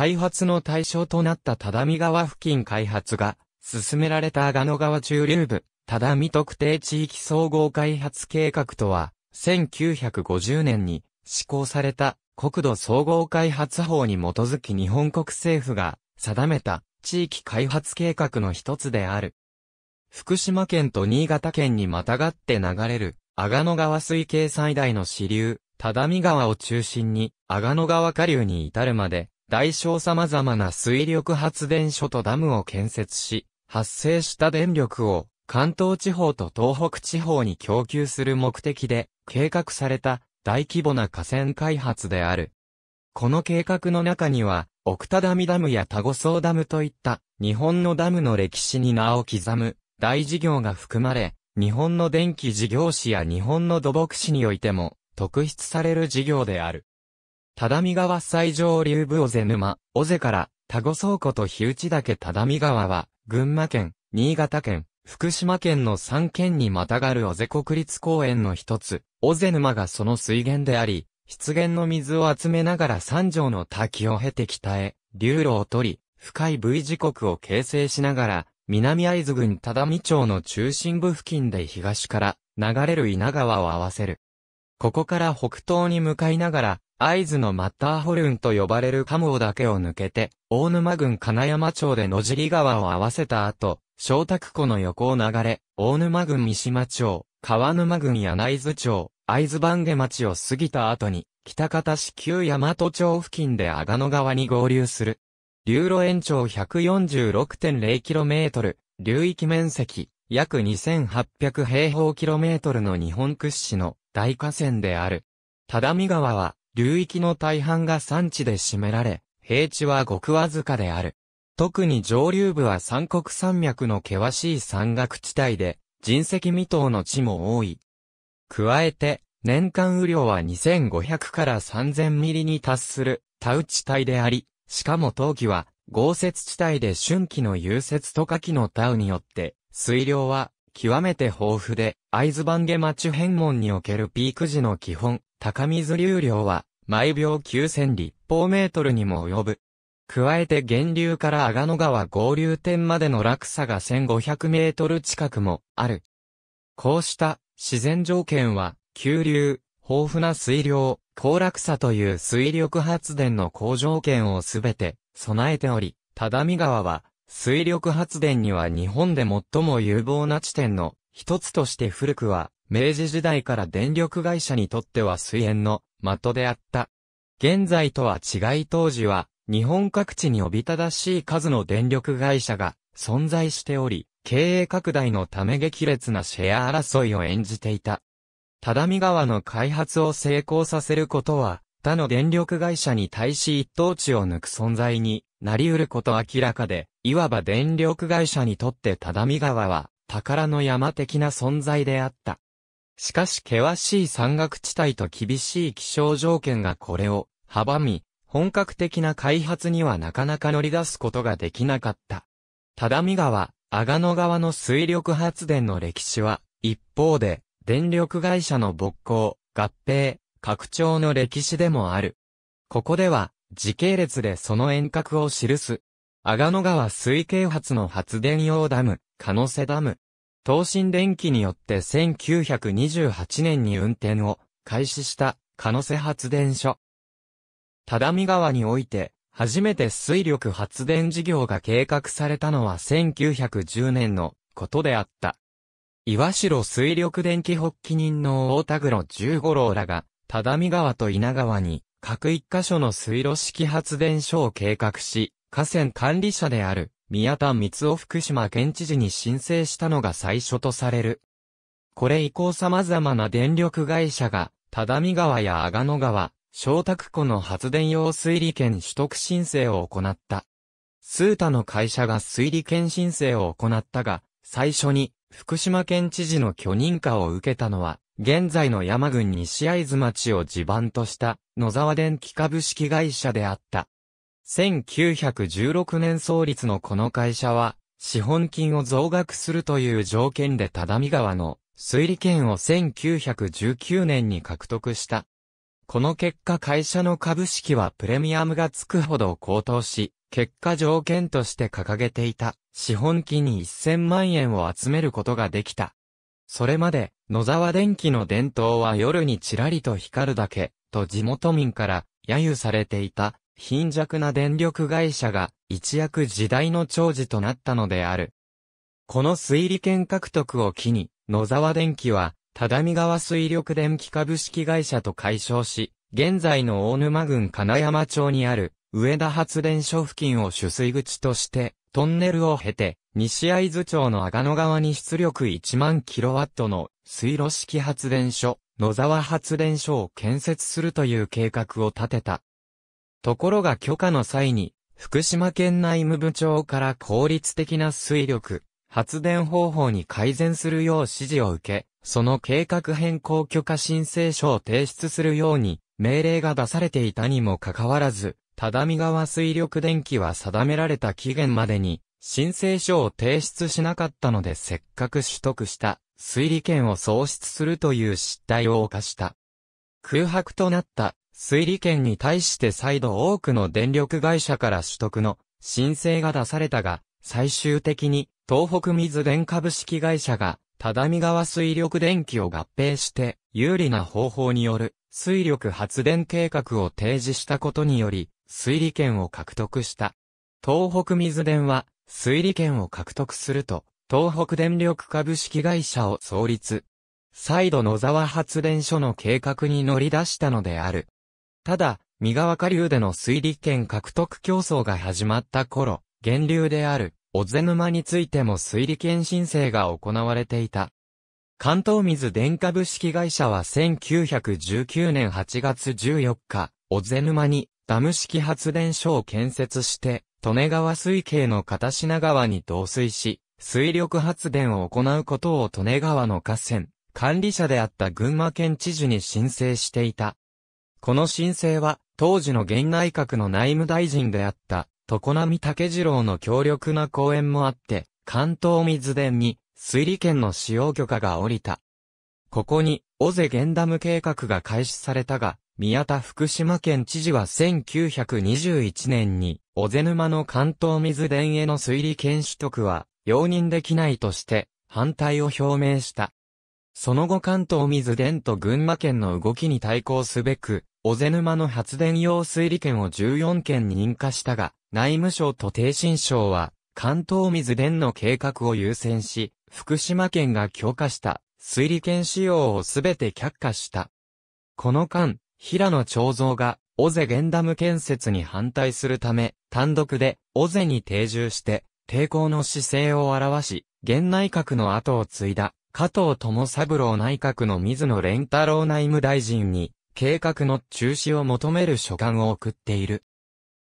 開発の対象となった只見川付近開発が進められた阿賀野川中流部、只見特定地域総合開発計画とは、1950年に施行された国土総合開発法に基づき日本国政府が定めた地域開発計画の一つである。福島県と新潟県にまたがって流れる阿賀野川水系最大の支流、只見川を中心に阿賀野川下流に至るまで大小様々な水力発電所とダムを建設し、発生した電力を関東地方と東北地方に供給する目的で計画された大規模な河川開発である。この計画の中には、奥多ダミダムや田子層ダムといった日本のダムの歴史に名を刻む大事業が含まれ、日本の電気事業史や日本の土木史においても特筆される事業である。只見川最上流部尾瀬沼、尾瀬から、田子倉庫と日内岳只見川は、群馬県、新潟県、福島県の3県にまたがる尾瀬国立公園の一つ、尾瀬沼がその水源であり、湿原の水を集めながら三条の滝を経て北へ、流路を取り、深い V 時刻を形成しながら、南会津郡只見町の中心部付近で東から流れる稲川を合わせる。ここから北東に向かいながら、会津のマッターホルンと呼ばれる鴨けを抜けて、大沼郡金山町で野尻川を合わせた後、小卓湖の横を流れ、大沼郡三島町、川沼郡柳津町、会津番下町を過ぎた後に、北方市旧大和町付近で阿賀野川に合流する。流路延長 146.0km、流域面積、約2800平方キロメートルの日本屈指の大河川である。只見川は、流域の大半が山地で占められ、平地はごくわずかである。特に上流部は三国山脈の険しい山岳地帯で、人石未踏の地も多い。加えて、年間雨量は2500から3000ミリに達する、田内地帯であり、しかも冬季は、豪雪地帯で春季の融雪と夏季のタウによって、水量は極めて豊富で、藍津番下町変門におけるピーク時の基本、高水流量は、毎秒9000立方メートルにも及ぶ。加えて源流から阿賀野川合流点までの落差が1500メートル近くもある。こうした自然条件は、急流、豊富な水量、高落差という水力発電の好条件をすべて備えており、只見川は水力発電には日本で最も有望な地点の一つとして古くは明治時代から電力会社にとっては水煙の的であった。現在とは違い当時は、日本各地におびただしい数の電力会社が存在しており、経営拡大のため激烈なシェア争いを演じていた。只見川の開発を成功させることは、他の電力会社に対し一等地を抜く存在になり得ること明らかで、いわば電力会社にとって只見川は宝の山的な存在であった。しかし険しい山岳地帯と厳しい気象条件がこれを阻み、本格的な開発にはなかなか乗り出すことができなかった。只見川、阿賀野川の水力発電の歴史は、一方で、電力会社の勃興、合併、拡張の歴史でもある。ここでは、時系列でその遠隔を記す。阿賀野川水系発の発電用ダム、可能性ダム、東進電機によって1928年に運転を開始した可瀬発電所。只見川において初めて水力発電事業が計画されたのは1910年のことであった。岩城水力電気発起人の大田黒十五郎らが、只見川と稲川に各一箇所の水路式発電所を計画し、河川管理者である宮田光夫福島県知事に申請したのが最初とされる。これ以降様々な電力会社が、只見川や阿賀野川、小宅湖の発電用水利権取得申請を行った。スータの会社が水利権申請を行ったが、最初に福島県知事の許認可を受けたのは、現在の山郡西会津町を地盤とした野沢電気株式会社であった。1916年創立のこの会社は、資本金を増額するという条件で只見川の水利権を1919年に獲得した。この結果会社の株式はプレミアムがつくほど高騰し、結果条件として掲げていた資本金に1000万円を集めることができた。それまで野沢電機の伝統は夜にちらりと光るだけと地元民から揶揄されていた貧弱な電力会社が一躍時代の長寿となったのである。この水利権獲得を機に、野沢電機は、只見川水力電気株式会社と解消し、現在の大沼郡金山町にある、上田発電所付近を取水口として、トンネルを経て、西合津町の阿賀野川に出力1万キロワットの水路式発電所、野沢発電所を建設するという計画を立てた。ところが許可の際に、福島県内務部長から効率的な水力、発電方法に改善するよう指示を受け、その計画変更許可申請書を提出するように命令が出されていたにもかかわらず、只見川水力電気は定められた期限までに申請書を提出しなかったのでせっかく取得した水利権を喪失するという失態を犯した。空白となった水利権に対して再度多くの電力会社から取得の申請が出されたが、最終的に東北水電株式会社が只見川水力電気を合併して有利な方法による水力発電計画を提示したことにより水利権を獲得した。東北水電は水利権を獲得すると東北電力株式会社を創立。再度野沢発電所の計画に乗り出したのである。ただ、三河下流での水利権獲得競争が始まった頃、源流である、小瀬沼についても水利権申請が行われていた。関東水電株式会社は1919年8月14日、小瀬沼にダム式発電所を建設して、利根川水系の片品川に導水し、水力発電を行うことを利根川の河川、管理者であった群馬県知事に申請していた。この申請は、当時の現内閣の内務大臣であった、常波武次郎の強力な講演もあって、関東水田に、水利権の使用許可が下りた。ここに、尾瀬源ダム計画が開始されたが、宮田福島県知事は1921年に、尾瀬沼の関東水田への水利権取得は、容認できないとして、反対を表明した。その後関東水電と群馬県の動きに対抗すべく、小瀬沼の発電用水利権を14件に認可したが、内務省と低新省は、関東水電の計画を優先し、福島県が許可した水利権使用をすべて却下した。この間、平野長蔵が、尾瀬源ダム建設に反対するため、単独で、尾瀬に定住して、抵抗の姿勢を表し、現内閣の後を継いだ。加藤智三郎内閣の水野連太郎内務大臣に、計画の中止を求める書簡を送っている。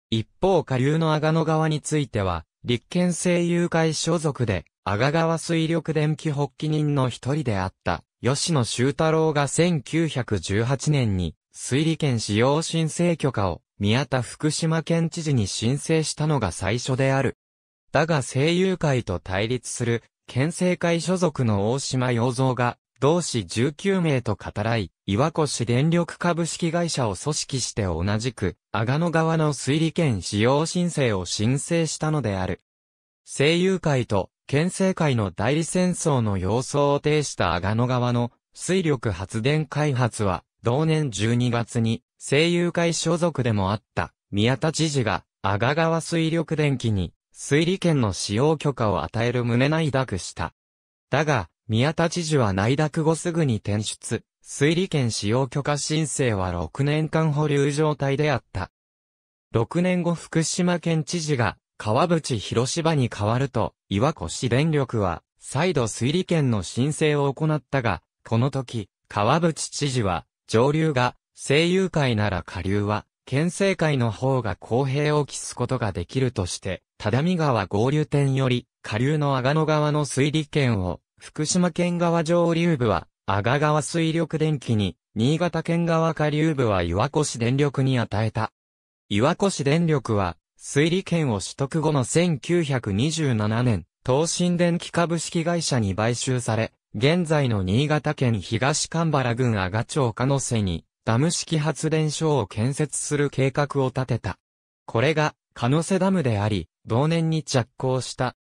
一方下流の阿賀野川については、立憲政友会所属で、阿賀川水力電気発起人の一人であった、吉野修太郎が1918年に、水利権使用申請許可を、宮田福島県知事に申請したのが最初である。だが政友会と対立する県政会所属の大島洋蔵が、同志19名と語らい、岩越電力株式会社を組織して同じく、阿賀野川の推理権使用申請を申請したのである。声優会と県政会の代理戦争の様相を呈した阿賀野川の水力発電開発は、同年12月に声優会所属でもあった宮田知事が阿賀川水力電機に推理権の使用許可を与える旨内諾した。だが、宮田知事は内諾後すぐに転出、推理権使用許可申請は6年間保留状態であった。6年後福島県知事が川淵広芝に変わると、岩越電力は再度推理権の申請を行ったが、この時、川淵知事は上流が声優会なら下流は県政会の方が公平を期すことができるとして、只見川合流点より、下流の阿賀野川の水利圏を、福島県側上流部は、阿賀川水力電気に、新潟県側下流部は岩越電力に与えた。岩越電力は、水利圏を取得後の1927年、東新電気株式会社に買収され、現在の新潟県東神原郡阿賀町加野瀬に、ダム式発電所を建設する計画を立てた。これが、加野瀬ダムであり、同年に着工した。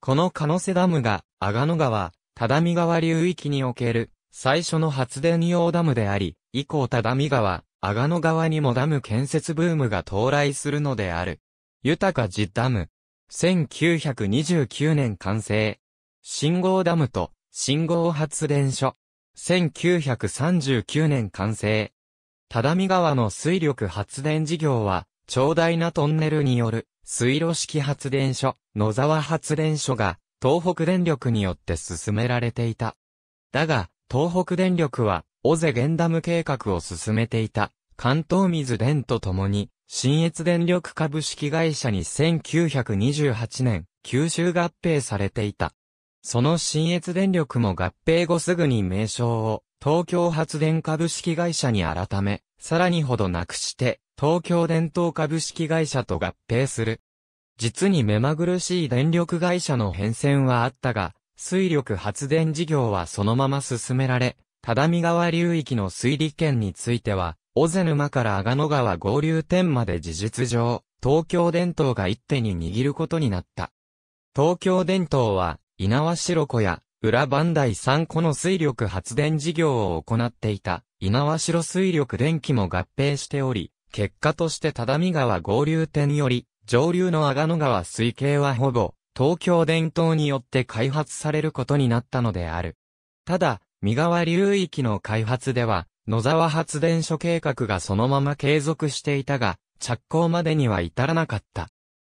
このカノセダムが、阿賀野川、只見川流域における、最初の発電用ダムであり、以降只見川、阿賀野川にもダム建設ブームが到来するのである。豊か地ダム。1929年完成。信号ダムと信号発電所。1939年完成。只見川の水力発電事業は、長大なトンネルによる水路式発電所、野沢発電所が、東北電力によって進められていた。だが、東北電力は、尾瀬ンダム計画を進めていた、関東水電とともに、新越電力株式会社に1928年、九州合併されていた。その新越電力も合併後すぐに名称を東京発電株式会社に改め、さらにほどなくして、東京電灯株式会社と合併する。実に目まぐるしい電力会社の変遷はあったが、水力発電事業はそのまま進められ、只見川流域の水利圏については、尾瀬沼から阿賀野川合流点まで事実上、東京電灯が一手に握ることになった。東京電灯は、稲和白子や、裏磐台3個の水力発電事業を行っていた、稲和白水力電気も合併しており、結果として只見川合流点より、上流の阿賀野川水系はほぼ、東京伝統によって開発されることになったのである。ただ、三河流域の開発では、野沢発電所計画がそのまま継続していたが、着工までには至らなかった。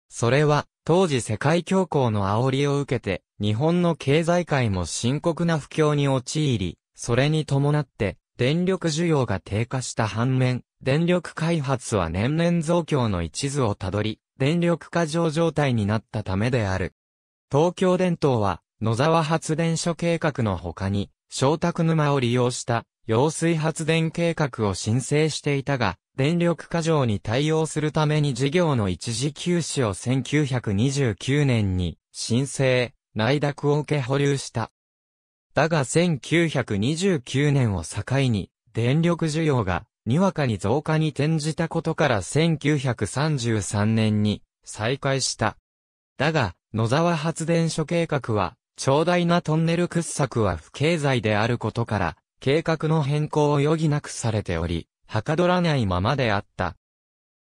それは、当時世界恐慌の煽りを受けて、日本の経済界も深刻な不況に陥り、それに伴って、電力需要が低下した反面、電力開発は年々増強の一途をたどり、電力過剰状態になったためである。東京電灯は、野沢発電所計画の他に、小宅沼を利用した揚水発電計画を申請していたが、電力過剰に対応するために事業の一時休止を1929年に申請、内諾を受け保留した。だが1929年を境に電力需要がにわかに増加に転じたことから1933年に再開した。だが、野沢発電所計画は、長大なトンネル掘削は不経済であることから、計画の変更を余儀なくされており、はかどらないままであった。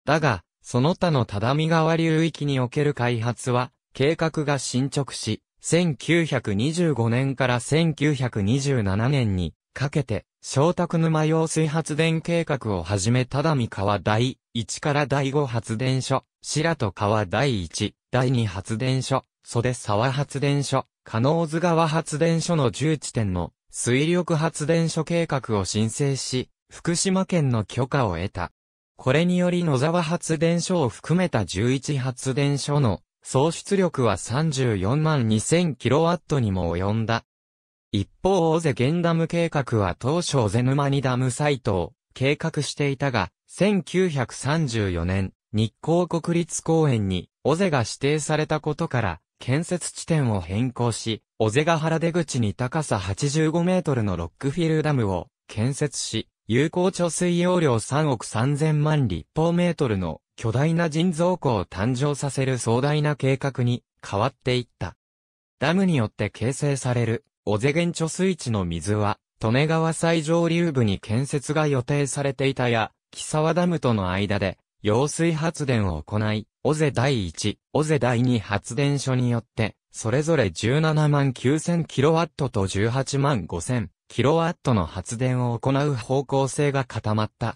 だが、その他の只見川流域における開発は、計画が進捗し、1925年から1927年にかけて、小卓沼用水発電計画をはじめ只見川第1から第5発電所、白戸川第1、第2発電所、袖沢発電所、加納津川発電所の10地点の水力発電所計画を申請し、福島県の許可を得た。これにより野沢発電所を含めた11発電所の総出力は34万 2000kW にも及んだ。一方、オゼゲンダム計画は当初オゼ沼にダムサイトを計画していたが、1934年、日光国立公園に、オゼが指定されたことから、建設地点を変更し、オゼヶ原出口に高さ85メートルのロックフィルダムを建設し、有効貯水容量3億3000万立方メートルの巨大な人造湖を誕生させる壮大な計画に変わっていった。ダムによって形成される小瀬原貯水池の水は、利根川最上流部に建設が予定されていたや、木沢ダムとの間で、揚水発電を行い、尾瀬第1、尾瀬第2発電所によって、それぞれ17万 9000kW と18万 5000kW の発電を行う方向性が固まった。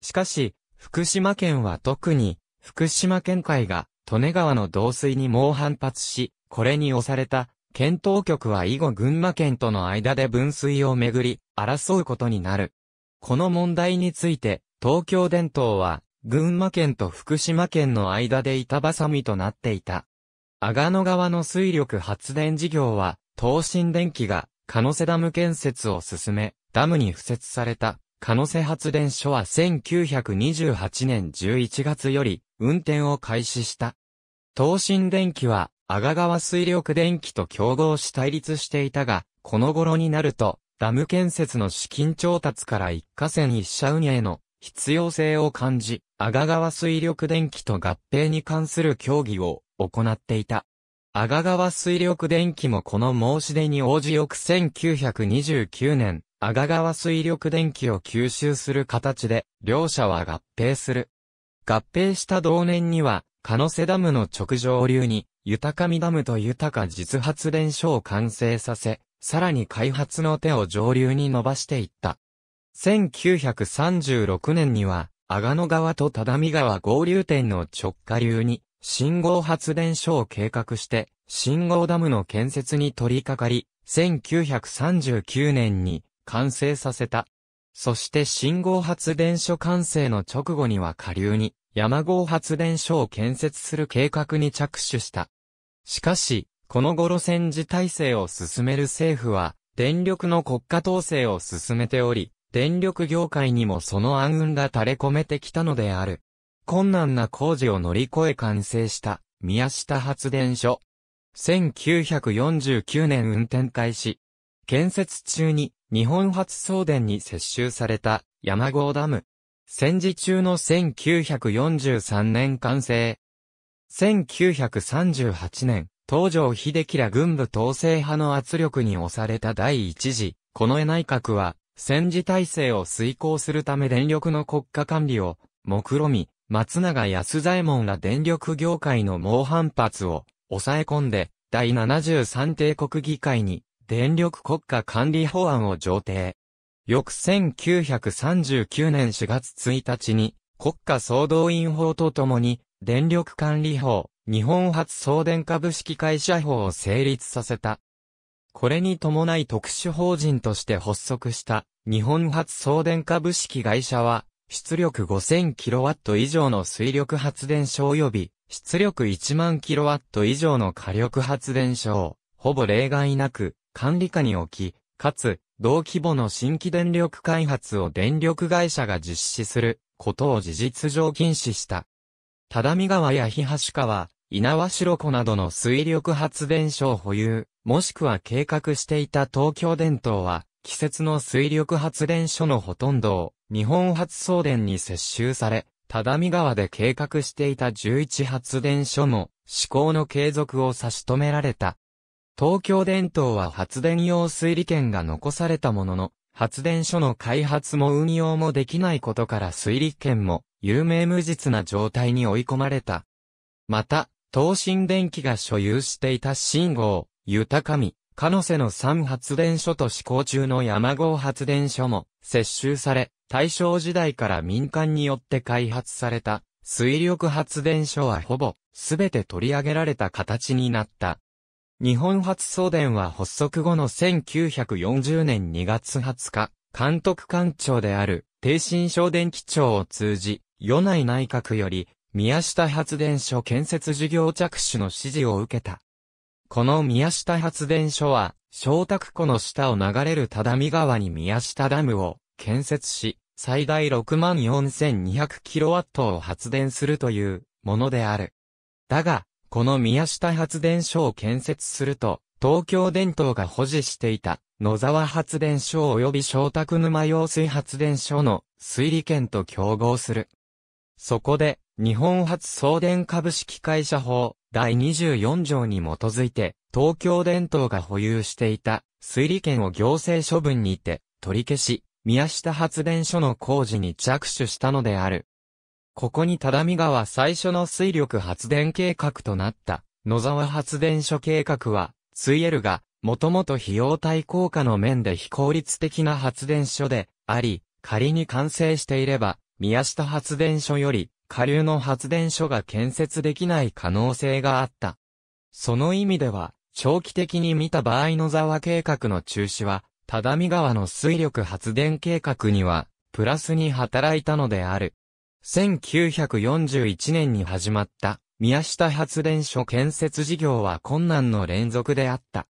しかし、福島県は特に、福島県会が、利根川の導水に猛反発し、これに押された、検討局は以後群馬県との間で分水をめぐり、争うことになる。この問題について、東京電灯は、群馬県と福島県の間で板挟みとなっていた。阿賀野川の水力発電事業は、東進電機が、鹿瀬ダム建設を進め、ダムに付設された、鹿瀬発電所は1928年11月より、運転を開始した。東進電機は、阿賀川水力電機と競合し対立していたが、この頃になると、ダム建設の資金調達から一過線一社運営の必要性を感じ、阿賀川水力電機と合併に関する協議を行っていた。阿賀川水力電機もこの申し出に応じ翌1929年、阿賀川水力電機を吸収する形で、両社は合併する。合併した同年には、カノセダムの直上流に、豊上ダムと豊か実発電所を完成させ、さらに開発の手を上流に伸ばしていった。1936年には、阿賀野川と只見川合流点の直下流に、信号発電所を計画して、信号ダムの建設に取り掛かり、1939年に完成させた。そして信号発電所完成の直後には下流に、山号発電所を建設する計画に着手した。しかし、このごろ、戦時体制を進める政府は、電力の国家統制を進めており、電力業界にもその暗雲が垂れ込めてきたのである。困難な工事を乗り越え完成した、宮下発電所。1949年運転開始。建設中に、日本発送電に接収された、山郷ダム。戦時中の1943年完成。1938年、東条秀樹ら軍部統制派の圧力に押された第一次、この内閣は、戦時体制を遂行するため電力の国家管理を、目論み、松永安左衛門ら電力業界の猛反発を、抑え込んで、第73帝国議会に、電力国家管理法案を上呈。翌1939年4月1日に、国家総動員法とともに、電力管理法、日本初送電株式会社法を成立させた。これに伴い特殊法人として発足した日本初送電株式会社は出力 5000kW 以上の水力発電所及び出力1万 kW 以上の火力発電所をほぼ例外なく管理下に置き、かつ同規模の新規電力開発を電力会社が実施することを事実上禁止した。只見川や橋川、稲葉代湖などの水力発電所を保有、もしくは計画していた東京電灯は、季節の水力発電所のほとんどを、日本発送電に接収され、只見川で計画していた11発電所も、施行の継続を差し止められた。東京電灯は発電用水利権が残されたものの、発電所の開発も運用もできないことから水利権も有名無実な状態に追い込まれた。また、東進電機が所有していた信号、豊上、カせの3発電所と施行中の山号発電所も接収され、大正時代から民間によって開発された水力発電所はほぼすべて取り上げられた形になった。日本発送電は発足後の1940年2月20日、監督官庁である、低新省電機庁を通じ、与内内閣より、宮下発電所建設事業着手の指示を受けた。この宮下発電所は、小宅湖の下を流れる只見川に宮下ダムを建設し、最大 64,200kW を発電するというものである。だが、この宮下発電所を建設すると、東京電灯が保持していた野沢発電所及び小宅沼用水発電所の水利権と競合する。そこで、日本初送電株式会社法第24条に基づいて、東京電灯が保有していた水利権を行政処分にて取り消し、宮下発電所の工事に着手したのである。ここに只見川最初の水力発電計画となった野沢発電所計画は、水エルが、もともと費用対効果の面で非効率的な発電所であり、仮に完成していれば、宮下発電所より下流の発電所が建設できない可能性があった。その意味では、長期的に見た場合の沢計画の中止は、只見川の水力発電計画には、プラスに働いたのである。1941年に始まった、宮下発電所建設事業は困難の連続であった。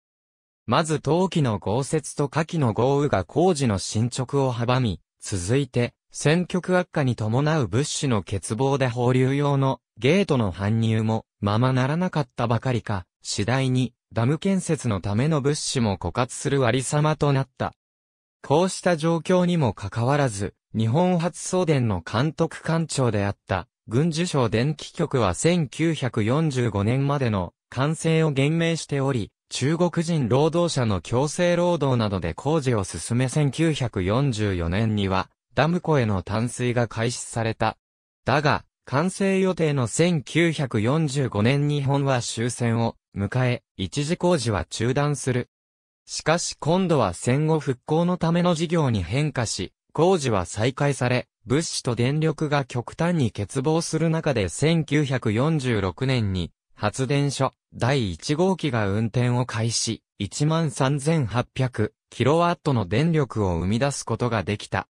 まず冬季の豪雪と夏季の豪雨が工事の進捗を阻み、続いて、戦局悪化に伴う物資の欠乏で放流用のゲートの搬入もままならなかったばかりか、次第にダム建設のための物資も枯渇する割様となった。こうした状況にもかかわらず、日本発送電の監督官庁であった軍事省電気局は1945年までの完成を厳明しており、中国人労働者の強制労働などで工事を進め1944年には、ダム湖への淡水が開始された。だが、完成予定の1945年日本は終戦を迎え、一時工事は中断する。しかし今度は戦後復興のための事業に変化し、工事は再開され、物資と電力が極端に欠乏する中で1946年に発電所第1号機が運転を開始、1万 3800kW の電力を生み出すことができた。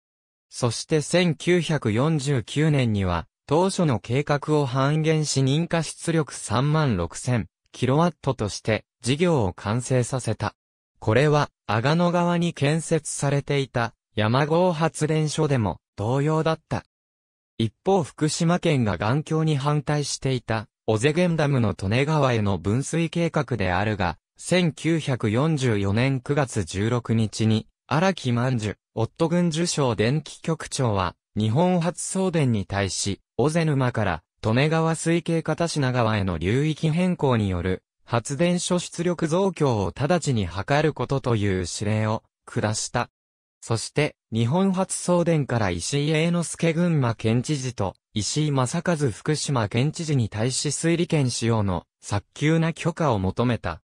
そして1949年には、当初の計画を半減し認可出力3万6000キロワットとして事業を完成させた。これは、阿賀野川に建設されていた山郷発電所でも同様だった。一方福島県が眼鏡に反対していた、小瀬ンダムの利根川への分水計画であるが、1944年9月16日に、荒木万寿、オット軍受賞電気局長は、日本初送電に対し、尾瀬沼から、利根川水系片品川への流域変更による、発電所出力増強を直ちに図ることという指令を、下した。そして、日本初送電から石井英之助群馬県知事と、石井正和福島県知事に対し水利権使用の、早急な許可を求めた。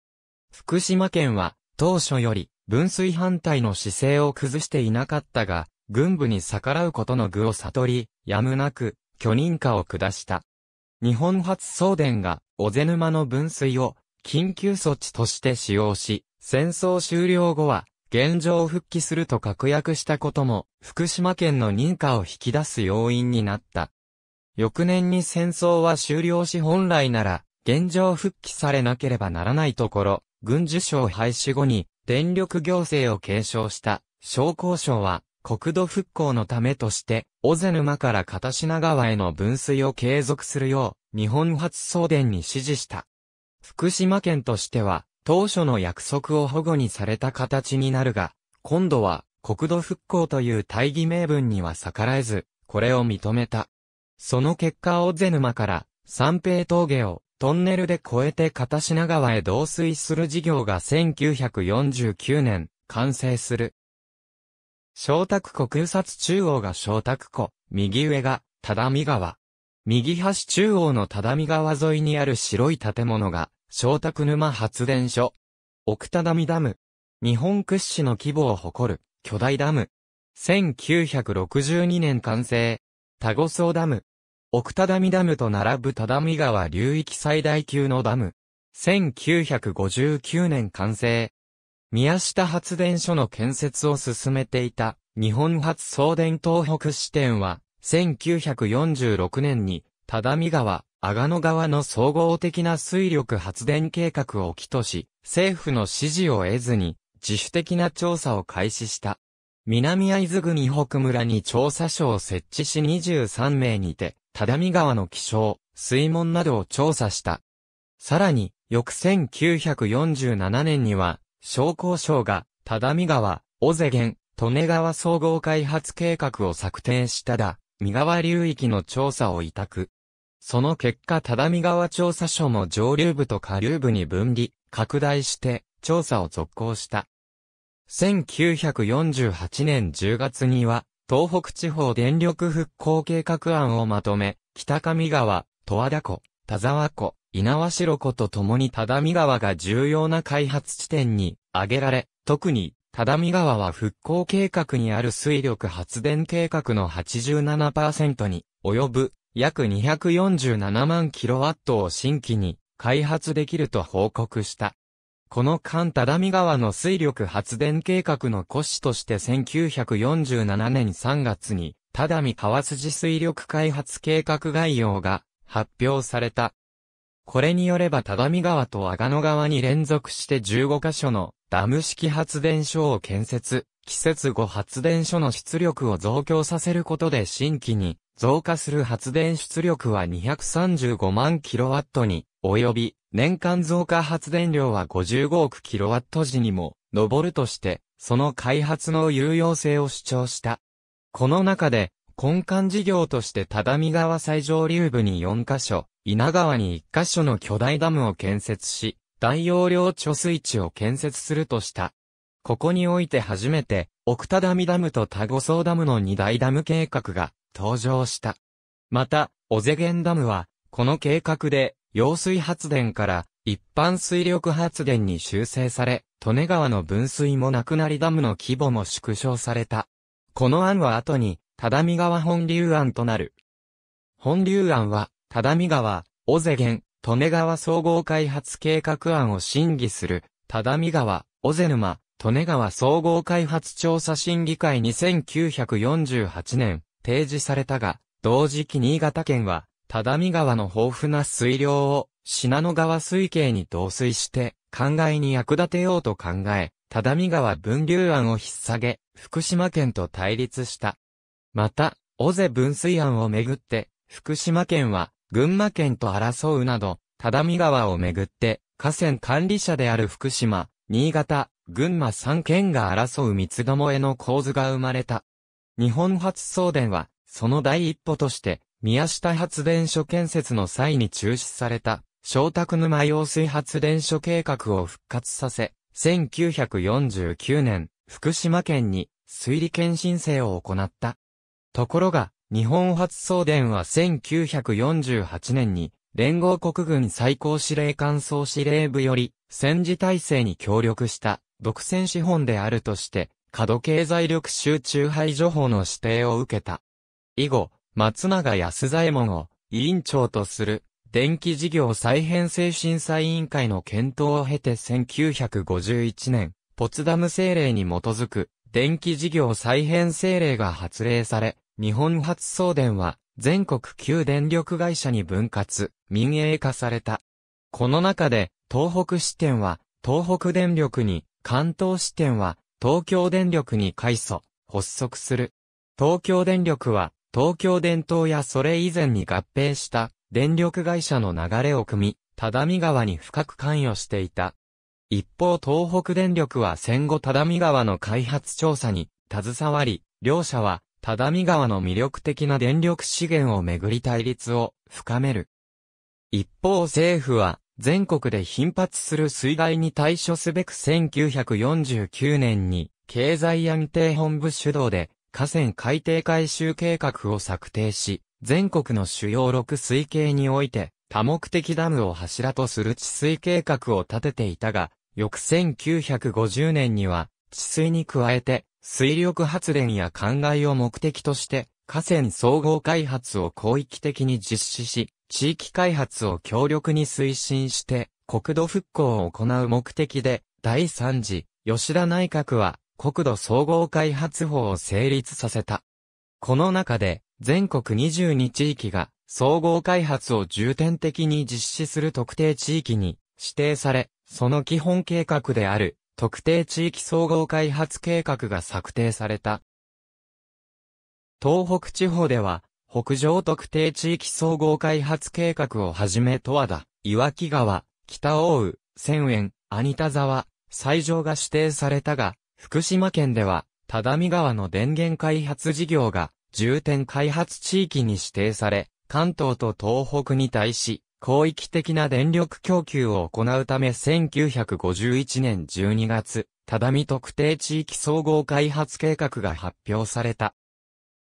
福島県は、当初より、分水反対の姿勢を崩していなかったが、軍部に逆らうことの具を悟り、やむなく、許認可を下した。日本初送電が、小瀬沼の分水を、緊急措置として使用し、戦争終了後は、現状復帰すると確約したことも、福島県の認可を引き出す要因になった。翌年に戦争は終了し本来なら、現状復帰されなければならないところ、軍事省廃止後に、電力行政を継承した、商工省は、国土復興のためとして、小瀬沼から片品川への分水を継続するよう、日本発送電に指示した。福島県としては、当初の約束を反故にされた形になるが、今度は、国土復興という大義名分には逆らえず、これを認めた。その結果小瀬沼から、三平峠を、トンネルで越えて片品川へ導水する事業が1949年、完成する。小宅湖空撮中央が小宅湖、右上が、只見川。右端中央の只見川沿いにある白い建物が、小宅沼発電所。奥只見ダム。日本屈指の規模を誇る、巨大ダム。1962年完成。田後草ダム。奥多見ダムと並ぶ只見川流域最大級のダム。1959年完成。宮下発電所の建設を進めていた日本初送電東北支店は、1946年に、只見川、阿賀野川の総合的な水力発電計画を起とし、政府の指示を得ずに、自主的な調査を開始した。南会津国北村に調査所を設置し23名にて、只見川の気象、水門などを調査した。さらに、翌1947年には、商工省が、只見川、尾瀬源、利根川総合開発計画を策定しただ、三川流域の調査を委託。その結果只見川調査所も上流部と下流部に分離、拡大して、調査を続行した。1948年10月には、東北地方電力復興計画案をまとめ、北上川、十和田湖、田沢湖、稲苗湖と共に只見川が重要な開発地点に挙げられ、特に只見川は復興計画にある水力発電計画の87%に及ぶ約247万キロワットを新規に開発できると報告した。この間、只見川の水力発電計画の骨子として1947年3月に、只見川筋水力開発計画概要が発表された。これによれば只見川と阿賀野川に連続して15カ所のダム式発電所を建設、季節後発電所の出力を増強させることで新規に増加する発電出力は235万キロワットに及び、年間増加発電量は55億キロワット時にも上るとして、その開発の有用性を主張した。この中で、根幹事業として只見川最上流部に4カ所、稲川に1カ所の巨大ダムを建設し、大容量貯水池を建設するとした。ここにおいて初めて、奥田見ダムと田後層ダムの2大ダム計画が登場した。また、小瀬源ダムは、この計画で揚水発電から一般水力発電に修正され、利根川の分水もなくなりダムの規模も縮小された。この案は後に、只見川本流案となる。本流案は、只見川、尾瀬源、利根川総合開発計画案を審議する、只見川、尾瀬沼、利根川総合開発調査審議会に9 4 8年、提示されたが、同時期新潟県は、只見川の豊富な水量を、信濃川水系に導水して、灌漑に役立てようと考え、只見川分流案を引っ提げ、福島県と対立した。また、尾瀬分水案をめぐって、福島県は、群馬県と争うなど、只見川をめぐって、河川管理者である福島、新潟、群馬3県が争う三つどもえの構図が生まれた。日本初送電は、その第一歩として、宮下発電所建設の際に中止された、小宅沼用水発電所計画を復活させ、1949年、福島県に水利権申請を行った。ところが、日本発送電は1948年に、連合国軍最高司令官総司令部より、戦時体制に協力した、独占資本であるとして、過度経済力集中排除法の指定を受けた。以後、松永安左衛門を委員長とする電気事業再編成審査委員会の検討を経て1951年、ポツダム政令に基づく電気事業再編政令が発令され、日本発送電は全国旧電力会社に分割、民営化された。この中で、東北支店は東北電力に、関東支店は東京電力に改祖、発足する。東京電力は東京電灯やそれ以前に合併した電力会社の流れを組み、只見川に深く関与していた。一方東北電力は戦後只見川の開発調査に携わり、両社は只見川の魅力的な電力資源をめぐり対立を深める。一方政府は全国で頻発する水害に対処すべく1949年に経済安定本部主導で河川海底改修計画を策定し、全国の主要6水系において、多目的ダムを柱とする治水計画を立てていたが、翌1950年には、治水に加えて、水力発電や灌漑を目的として、河川総合開発を広域的に実施し、地域開発を強力に推進して、国土復興を行う目的で、第3次、吉田内閣は、国土総合開発法を成立させた。この中で、全国22地域が、総合開発を重点的に実施する特定地域に指定され、その基本計画である特定地域総合開発計画が策定された。東北地方では、北上特定地域総合開発計画をはじめ十和田、岩木川、北大宇、千円、ニ田沢、西条が指定されたが、福島県では、只見川の電源開発事業が重点開発地域に指定され、関東と東北に対し、広域的な電力供給を行うため1951年12月、只見特定地域総合開発計画が発表された。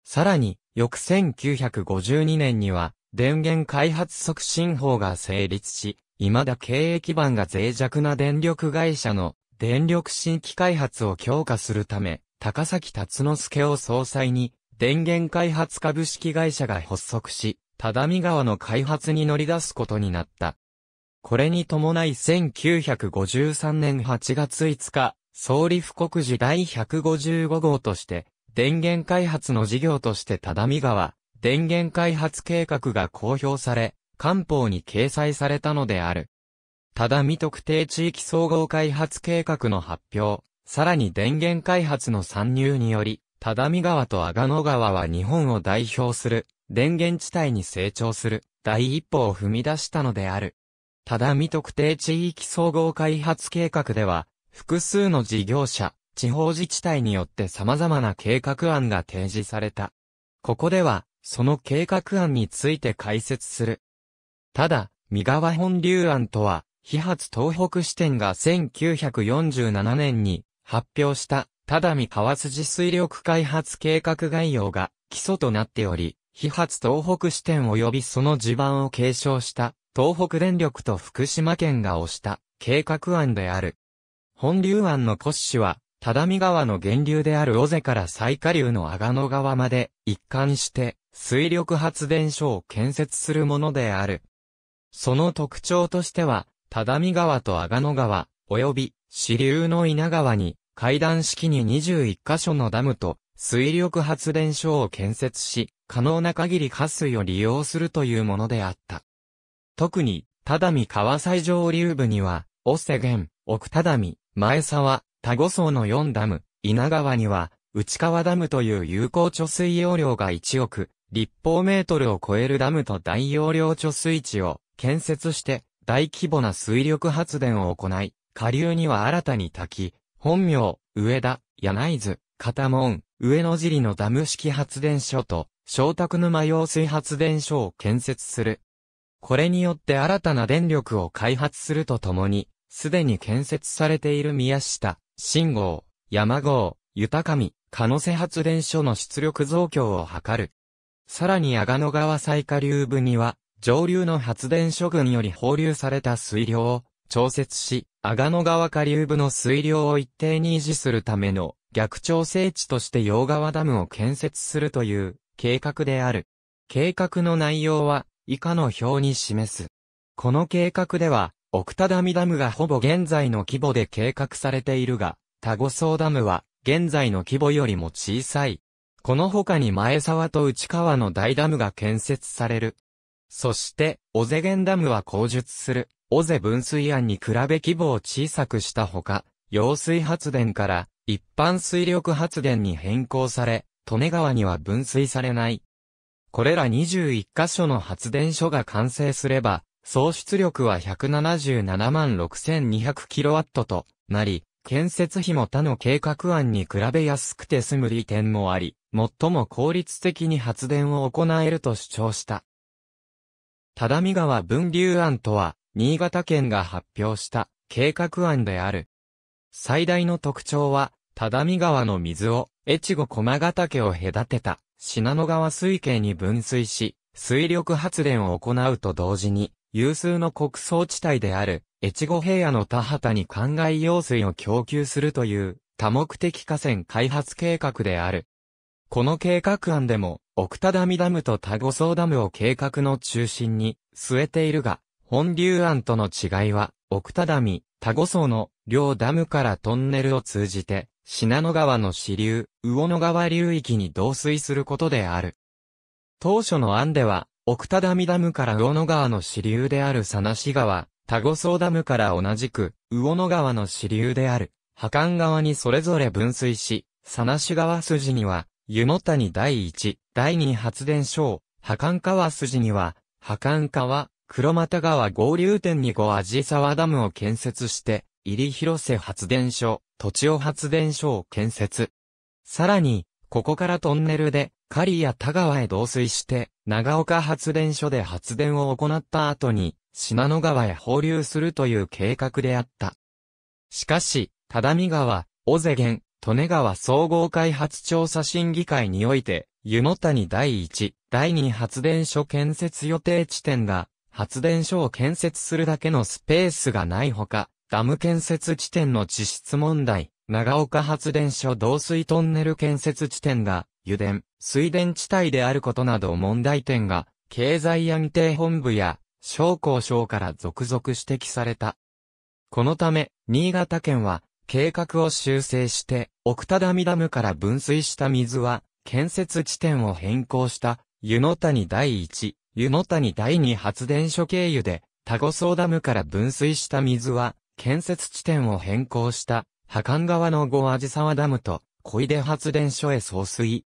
さらに、翌1952年には、電源開発促進法が成立し、未だ経営基盤が脆弱な電力会社の電力新規開発を強化するため、高崎達之助を総裁に、電源開発株式会社が発足し、只見川の開発に乗り出すことになった。これに伴い1953年8月5日、総理布告時第155号として、電源開発の事業として只見川、電源開発計画が公表され、官報に掲載されたのである。ただ未特定地域総合開発計画の発表、さらに電源開発の参入により、只見川と阿賀野川は日本を代表する電源地帯に成長する第一歩を踏み出したのである。只見特定地域総合開発計画では、複数の事業者、地方自治体によって様々な計画案が提示された。ここでは、その計画案について解説する。ただ、三河本流案とは、飛発東北支店が1947年に発表した、只見川筋水力開発計画概要が基礎となっており、飛発東北支店及びその地盤を継承した、東北電力と福島県が推した計画案である。本流案の骨子は、只見川の源流である尾瀬から最下流の阿賀野川まで一貫して水力発電所を建設するものである。その特徴としては、只見川と阿賀野川、及び支流の稲川に、階段式に21カ所のダムと水力発電所を建設し、可能な限り河水を利用するというものであった。特に、只見川西上流部には、オセゲン、奥只見、前沢、田五層の4ダム、稲川には、内川ダムという有効貯水容量が1億、立方メートルを超えるダムと大容量貯水池を建設して、大規模な水力発電を行い、下流には新たに滝、本名、上田、柳津、片門、上野尻のダム式発電所と、小宅沼用水発電所を建設する。これによって新たな電力を開発するとともに、すでに建設されている宮下、新号、山郷、豊上、可瀬発電所の出力増強を図る。さらに阿賀野川最下流部には、上流の発電所群より放流された水量を調節し、阿賀野川下流部の水量を一定に維持するための逆調整地として洋川ダムを建設するという計画である。計画の内容は以下の表に示す。この計画では、奥多ダダムがほぼ現在の規模で計画されているが、田五層ダムは現在の規模よりも小さい。この他に前沢と内川の大ダムが建設されるそして、オゼゲンダムは口述する、オゼ分水案に比べ規模を小さくしたほか、揚水発電から一般水力発電に変更され、利根川には分水されない。これら21カ所の発電所が完成すれば、総出力は177万6 2 0 0ットとなり、建設費も他の計画案に比べ安くて済む利点もあり、最も効率的に発電を行えると主張した。只見川分流案とは、新潟県が発表した計画案である。最大の特徴は、只見川の水を、越後駒ヶ岳を隔てた、信濃川水系に分水し、水力発電を行うと同時に、有数の国葬地帯である、越後平野の田畑に灌漑用水を供給するという、多目的河川開発計画である。この計画案でも、奥多ミダムと田五層ダムを計画の中心に据えているが、本流案との違いは、奥多ミ、田五層の両ダムからトンネルを通じて、信濃川の支流、魚野川流域に同水することである。当初の案では、奥多ミダムから魚野川の支流である佐梨川、田五層ダムから同じく、魚野川の支流である、波間川にそれぞれ分水し、佐市川筋には、湯も谷第一、第二発電所、破間川筋には、破間川、黒又川合流点に後味沢ダムを建設して、入広瀬発電所、土地を発電所を建設。さらに、ここからトンネルで、狩谷田川へ導水して、長岡発電所で発電を行った後に、信濃川へ放流するという計画であった。しかし、只見川、尾瀬源、利根川総合開発調査審議会において、湯野谷第1、第2発電所建設予定地点が、発電所を建設するだけのスペースがないほか、ダム建設地点の地質問題、長岡発電所導水トンネル建設地点が、油田、水田地帯であることなど問題点が、経済安定本部や、商工省から続々指摘された。このため、新潟県は、計画を修正して、奥多摩ダムから分水した水は、建設地点を変更した、湯の谷第1、湯の谷第2発電所経由で、タゴソーダムから分水した水は、建設地点を変更した、波間川の五味沢ダムと、小出発電所へ送水。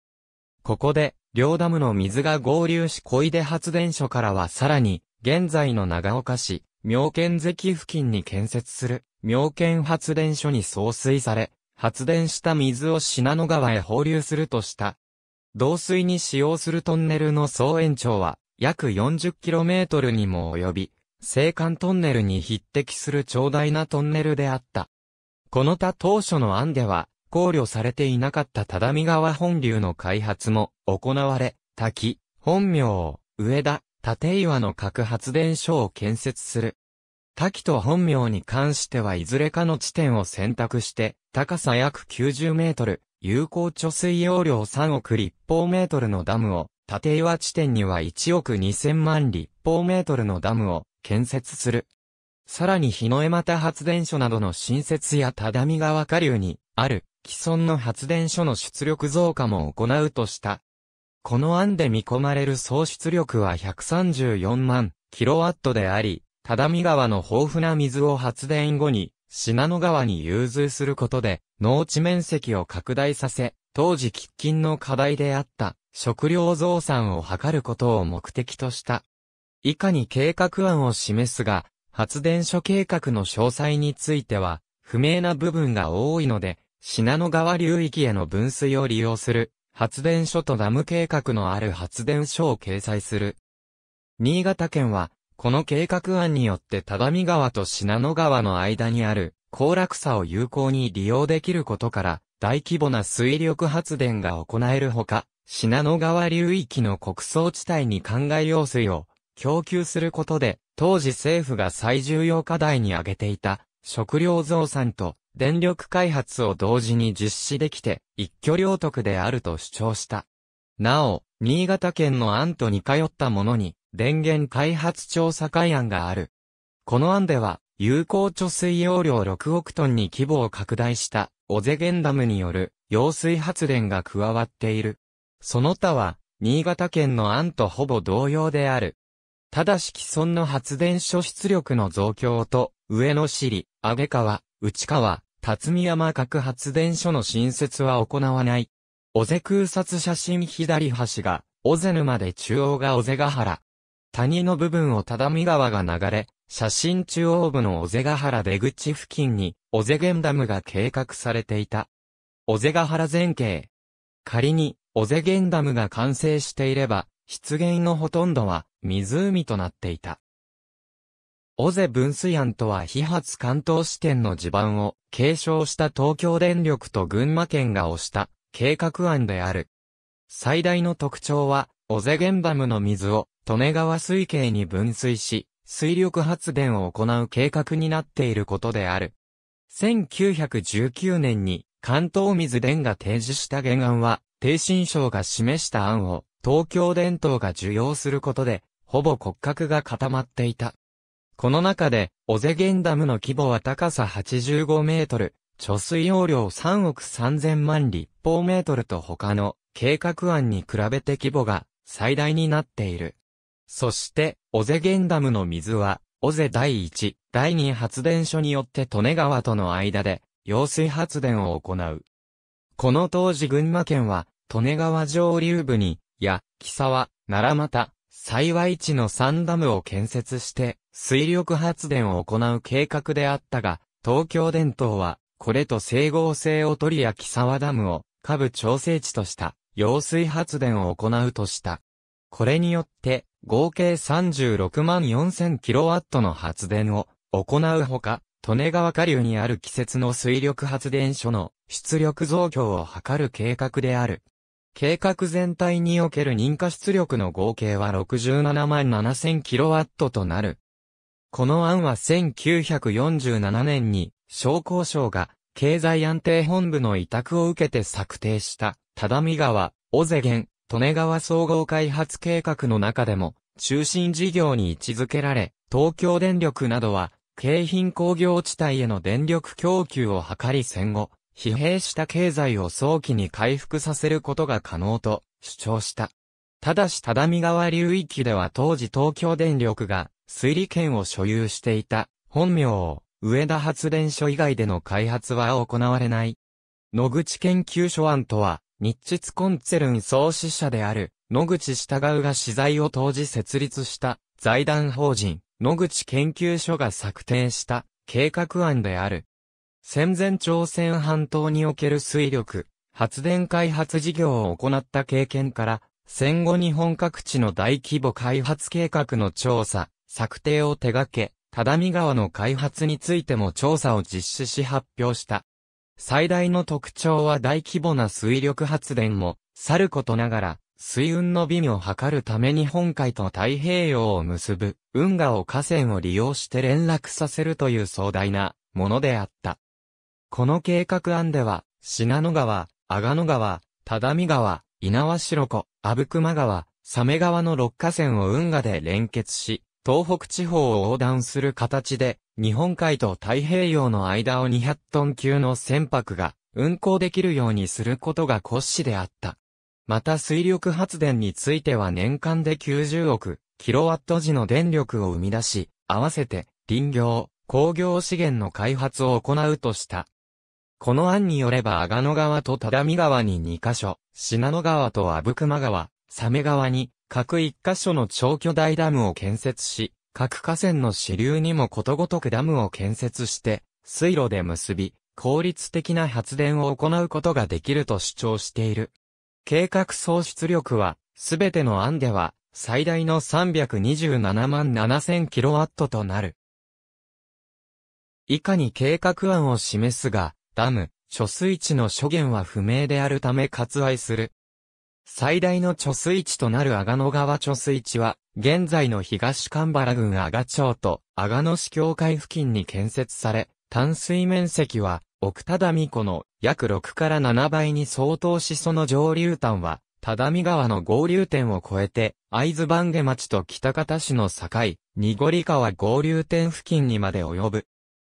ここで、両ダムの水が合流し小出発電所からはさらに、現在の長岡市、妙見関付近に建設する妙見発電所に送水され、発電した水を品野川へ放流するとした。導水に使用するトンネルの総延長は約 40km にも及び、青函トンネルに匹敵する長大なトンネルであった。この他当初の案では、考慮されていなかった只見川本流の開発も行われ、滝、本名、上田、立岩の核発電所を建設する。滝と本名に関してはいずれかの地点を選択して、高さ約90メートル、有効貯水容量3億立方メートルのダムを、立岩地点には1億2000万立方メートルのダムを建設する。さらに日の江又発電所などの新設や只見川下流にある既存の発電所の出力増加も行うとしたこの案で見込まれる総出力は134万キロワットであり、只見川の豊富な水を発電後に、信濃川に融通することで、農地面積を拡大させ、当時喫緊の課題であった食料増産を図ることを目的とした。以下に計画案を示すが、発電所計画の詳細については、不明な部分が多いので、信濃川流域への分水を利用する発電所とダム計画のある発電所を掲載する。新潟県は、この計画案によって只見川と信濃川の間にある高落差を有効に利用できることから、大規模な水力発電が行えるほか、信濃川流域の国層地帯に灌漑用水を供給することで、当時政府が最重要課題に挙げていた食料増産と電力開発を同時に実施できて、一挙両得であると主張した。なお、新潟県の案と似通ったものに、電源開発調査会案がある。この案では、有効貯水容量6億トンに規模を拡大した、オゼゲンダムによる、揚水発電が加わっている。その他は、新潟県の案とほぼ同様である。ただし既存の発電所出力の増強と、上野市里、上川、内川、辰巳山核発電所の新設は行わない。尾瀬空撮写真左端が、尾瀬沼で中央が尾瀬ヶ原。谷の部分を只見川が流れ、写真中央部の尾瀬ヶ原出口付近に、尾瀬源ダムが計画されていた。尾瀬ヶ原前景。仮に、尾瀬源ダムが完成していれば、湿原のほとんどは、湖となっていた。尾瀬分水案とは非発関東支店の地盤を継承した東京電力と群馬県が推した計画案である。最大の特徴は、尾瀬原場ムの水を利根川水系に分水し、水力発電を行う計画になっていることである。1919年に関東水電が提示した原案は、低新省が示した案を東京電灯が受容することで、ほぼ骨格が固まっていた。この中で、オゼゲンダムの規模は高さ85メートル、貯水容量3億3000万立方メートルと他の計画案に比べて規模が最大になっている。そして、オゼゲンダムの水は、オゼ第1、第2発電所によって利根川との間で、揚水発電を行う。この当時群馬県は、利根川上流部に、や、木沢、奈良又、幸い地の三ダムを建設して、水力発電を行う計画であったが、東京電灯は、これと整合性を取りや木沢ダムを、下部調整地とした、揚水発電を行うとした。これによって、合計36万4000キロワットの発電を行うほか、利根川下流にある季節の水力発電所の出力増強を図る計画である。計画全体における認可出力の合計は67万 7000kW となる。この案は1947年に、商工省が経済安定本部の委託を受けて策定した、只見川、尾瀬源、利根川総合開発計画の中でも、中心事業に位置づけられ、東京電力などは、京浜工業地帯への電力供給を図り戦後、疲弊した経済を早期に回復させることが可能と主張した。ただし只見川流域では当時東京電力が推理権を所有していた本名を上田発電所以外での開発は行われない。野口研究所案とは、日秩コンツェルン創始者である野口従が資材を当時設立した財団法人野口研究所が策定した計画案である。戦前朝鮮半島における水力、発電開発事業を行った経験から、戦後日本各地の大規模開発計画の調査、策定を手掛け、只見川の開発についても調査を実施し発表した。最大の特徴は大規模な水力発電も、さることながら、水運の美味を図るために本海と太平洋を結ぶ、運河を河川を利用して連絡させるという壮大なものであった。この計画案では、信濃川、阿賀野川、只見川、猪苗代湖、阿武隈川、サメ川の6河川を運河で連結し、東北地方を横断する形で、日本海と太平洋の間を200トン級の船舶が運航できるようにすることが骨子であった。また水力発電については年間で90億キロワット時の電力を生み出し、合わせて林業、工業資源の開発を行うとした。この案によれば阿賀野川と只見川に2カ所、信濃川と阿武隈川、サメ川に、各1カ所の超巨大ダムを建設し、各河川の支流にもことごとくダムを建設して、水路で結び、効率的な発電を行うことができると主張している。計画創出力は、すべての案では、最大の327万7000キロワットとなる。以下に計画案を示すが、ダム、貯水池の諸元は不明であるため割愛する。最大の貯水池となる阿賀野川貯水池は、現在の東神原郡阿賀町と阿賀野市境界付近に建設され、淡水面積は、奥只見湖の約6から7倍に相当しその上流端は、只見川の合流点を越えて、会津番下町と北方市の境、濁川合流点付近にまで及ぶ。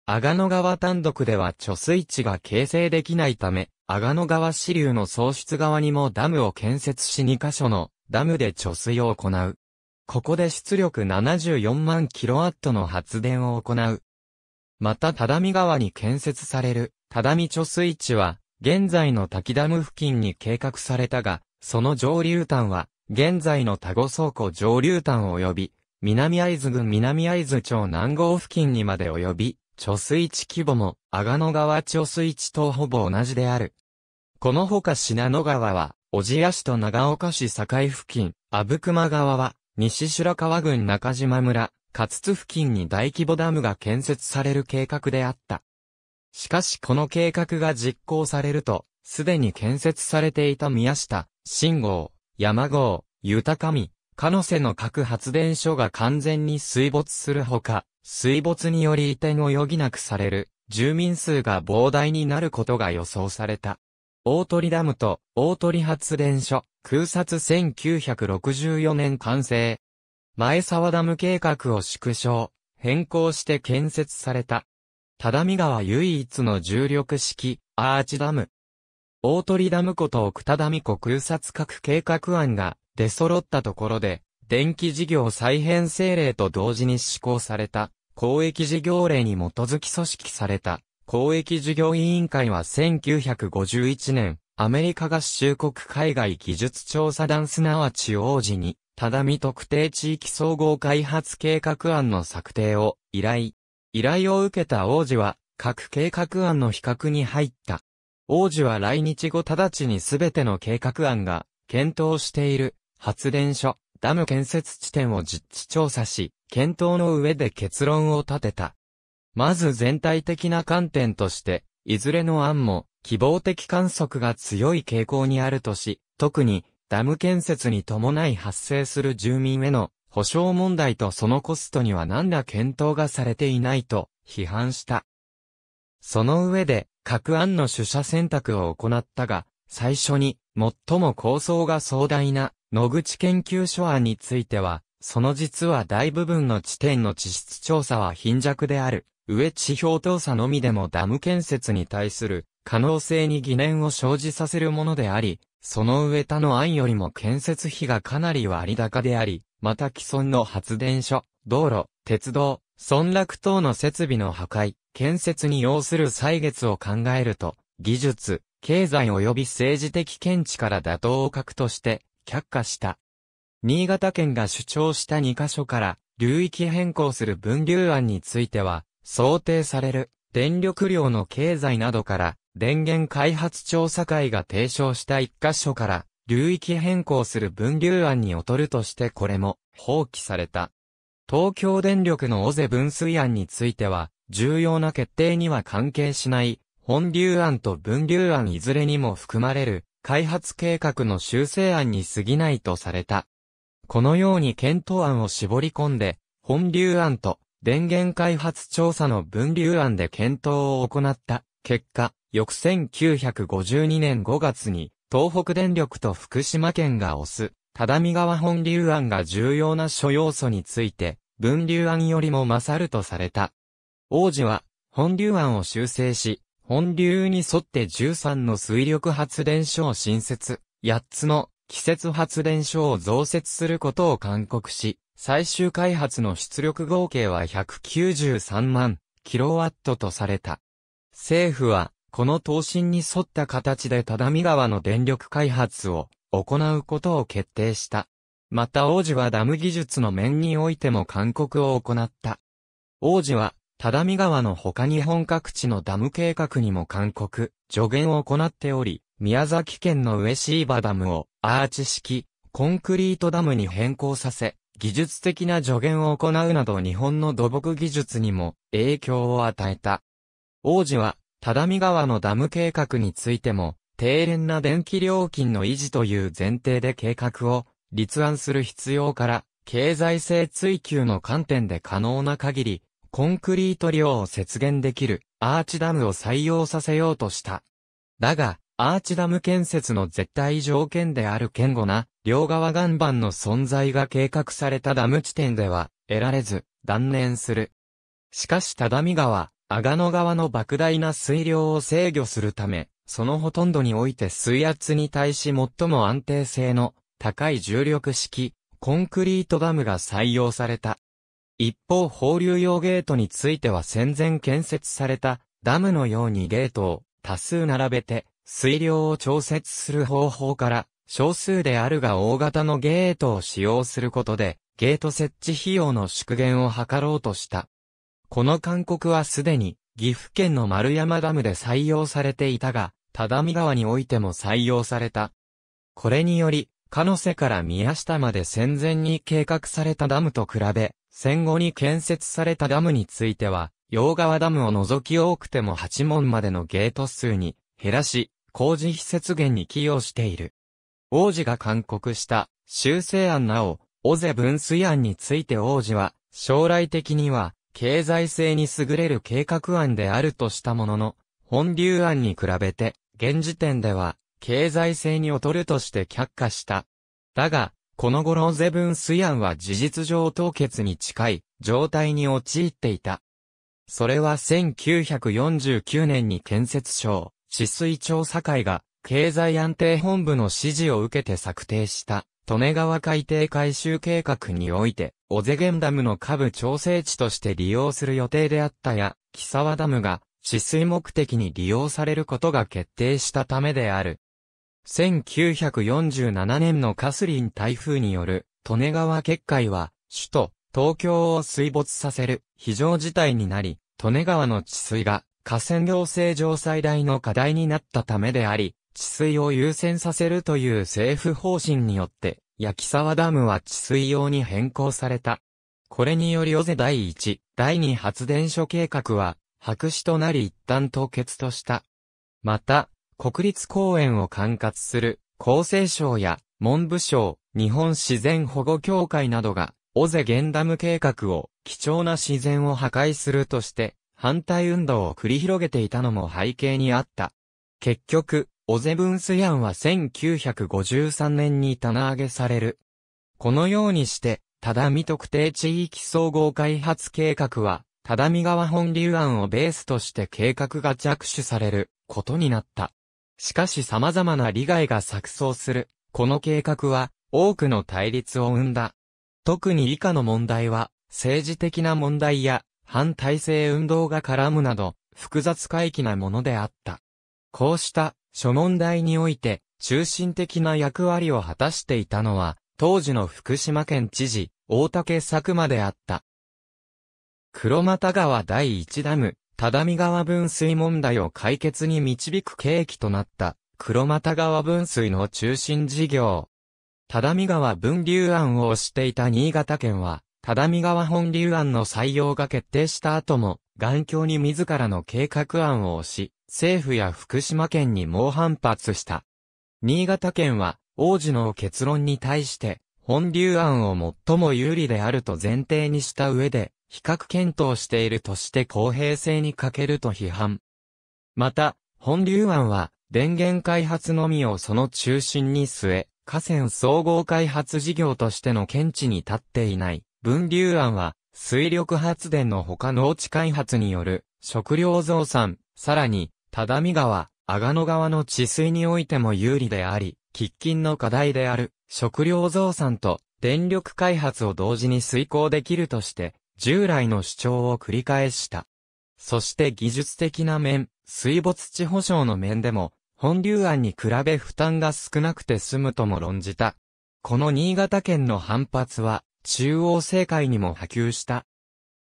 阿賀野川単独では貯水池が形成できないため、阿賀野川支流の創出側にもダムを建設し2カ所のダムで貯水を行う。ここで出力74万キロワットの発電を行う。また、只見川に建設される、只見貯水池は、現在の滝ダム付近に計画されたが、その上流端は、現在の田子倉庫上流端及び、南会津郡南会津町南郷付近にまで及び、貯水池規模も、阿賀野川貯水池とほぼ同じである。このほか信濃川は、小千谷市と長岡市境付近、阿武隈川は、西白川郡中島村、勝津付近に大規模ダムが建設される計画であった。しかしこの計画が実行されると、すでに建設されていた宮下、新郷、山郷、豊上、かのせの核発電所が完全に水没するほか、水没により移転を余儀なくされる住民数が膨大になることが予想された。大鳥ダムと大鳥発電所空撮1964年完成。前沢ダム計画を縮小、変更して建設された。只見川唯一の重力式アーチダム。大鳥ダム湖と奥只見湖空撮各計画案が出揃ったところで、電気事業再編政令と同時に施行された、公益事業令に基づき組織された、公益事業委員会は1951年、アメリカ合衆国海外技術調査団すなわち王子に、只見特定地域総合開発計画案の策定を依頼。依頼を受けた王子は、各計画案の比較に入った。王子は来日後直ちにすべての計画案が、検討している、発電所、ダム建設地点を実地調査し、検討の上で結論を立てた。まず全体的な観点として、いずれの案も希望的観測が強い傾向にあるとし、特にダム建設に伴い発生する住民への保障問題とそのコストには何ら検討がされていないと批判した。その上で各案の取捨選択を行ったが、最初に最も構想が壮大な野口研究所案については、その実は大部分の地点の地質調査は貧弱である。上地表調査のみでもダム建設に対する可能性に疑念を生じさせるものであり、その上他の案よりも建設費がかなり割高であり、また既存の発電所、道路、鉄道、村落等の設備の破壊、建設に要する歳月を考えると、技術、経済及び政治的見地から妥当をくとして、却下した。新潟県が主張した2カ所から流域変更する分流案については、想定される電力量の経済などから電源開発調査会が提唱した1カ所から流域変更する分流案に劣るとしてこれも放棄された。東京電力の尾瀬分水案については、重要な決定には関係しない、本流案と分流案いずれにも含まれる、開発計画の修正案に過ぎないとされた。このように検討案を絞り込んで、本流案と電源開発調査の分流案で検討を行った結果、翌1952年5月に東北電力と福島県が推す、只見川本流案が重要な諸要素について、分流案よりも勝るとされた。王子は、本流案を修正し、本流に沿って13の水力発電所を新設、8つの季節発電所を増設することを勧告し、最終開発の出力合計は193万キロワットとされた。政府は、この答申に沿った形で只見川の電力開発を行うことを決定した。また王子はダム技術の面においても勧告を行った。王子は只見川の他日本各地のダム計画にも勧告、助言を行っており、宮崎県の上椎葉ダムをアーチ式、コンクリートダムに変更させ、技術的な助言を行うなど日本の土木技術にも影響を与えた。王子は、只見川のダム計画についても、低廉な電気料金の維持という前提で計画を立案する必要から、経済性追求の観点で可能な限り、コンクリート量を節減できるアーチダムを採用させようとした。だが、アーチダム建設の絶対条件である堅固な両側岩盤の存在が計画されたダム地点では得られず断念する。しかし只見川、阿賀野川の莫大な水量を制御するため、そのほとんどにおいて水圧に対し最も安定性の高い重力式コンクリートダムが採用された。一方放流用ゲートについては戦前建設されたダムのようにゲートを多数並べて水量を調節する方法から少数であるが大型のゲートを使用することでゲート設置費用の縮減を図ろうとした。この勧告はすでに岐阜県の丸山ダムで採用されていたが、只見川においても採用された。これにより、かのセから宮下まで戦前に計画されたダムと比べ、戦後に建設されたダムについては、洋川ダムを除き多くても8門までのゲート数に減らし、工事費節減に寄与している。王子が勧告した修正案なお、尾瀬分水案について王子は、将来的には、経済性に優れる計画案であるとしたものの、本流案に比べて、現時点では、経済性に劣るとして却下した。だが、この頃ゼブンスヤンは事実上凍結に近い状態に陥っていた。それは1949年に建設省、治水調査会が経済安定本部の指示を受けて策定した、利根川海底改修計画において、オゼゲンダムの下部調整地として利用する予定であったや、木沢ダムが治水目的に利用されることが決定したためである。1947年のカスリン台風による、利根川決壊は、首都、東京を水没させる、非常事態になり、利根川の治水が、河川行政上最大の課題になったためであり、治水を優先させるという政府方針によって、焼沢ダムは治水用に変更された。これにより尾瀬第1、第2発電所計画は、白紙となり一旦凍結とした。また、国立公園を管轄する厚生省や文部省、日本自然保護協会などが、オゼゲンダム計画を貴重な自然を破壊するとして、反対運動を繰り広げていたのも背景にあった。結局、ブンス水案は1953年に棚上げされる。このようにして、只見特定地域総合開発計画は、只見川本流案をベースとして計画が着手されることになった。しかし様々な利害が錯綜する、この計画は、多くの対立を生んだ。特に以下の問題は、政治的な問題や、反体制運動が絡むなど、複雑回帰なものであった。こうした、諸問題において、中心的な役割を果たしていたのは、当時の福島県知事、大竹作間であった。黒又川第一ダム、只見川分水問題を解決に導く契機となった、黒又川分水の中心事業。只見川分流案を推していた新潟県は、只見川本流案の採用が決定した後も、眼鏡に自らの計画案を推し、政府や福島県に猛反発した。新潟県は、王子の結論に対して、本流案を最も有利であると前提にした上で、比較検討しているとして公平性に欠けると批判。また、本流案は、電源開発のみをその中心に据え、河川総合開発事業としての検地に立っていない。分流案は、水力発電の他農地開発による食料増産、さらに、只見川、阿賀野川の治水においても有利であり、喫緊の課題である食料増産と電力開発を同時に遂行できるとして、従来の主張を繰り返した。そして技術的な面、水没地保障の面でも、本流案に比べ負担が少なくて済むとも論じた。この新潟県の反発は、中央政界にも波及した。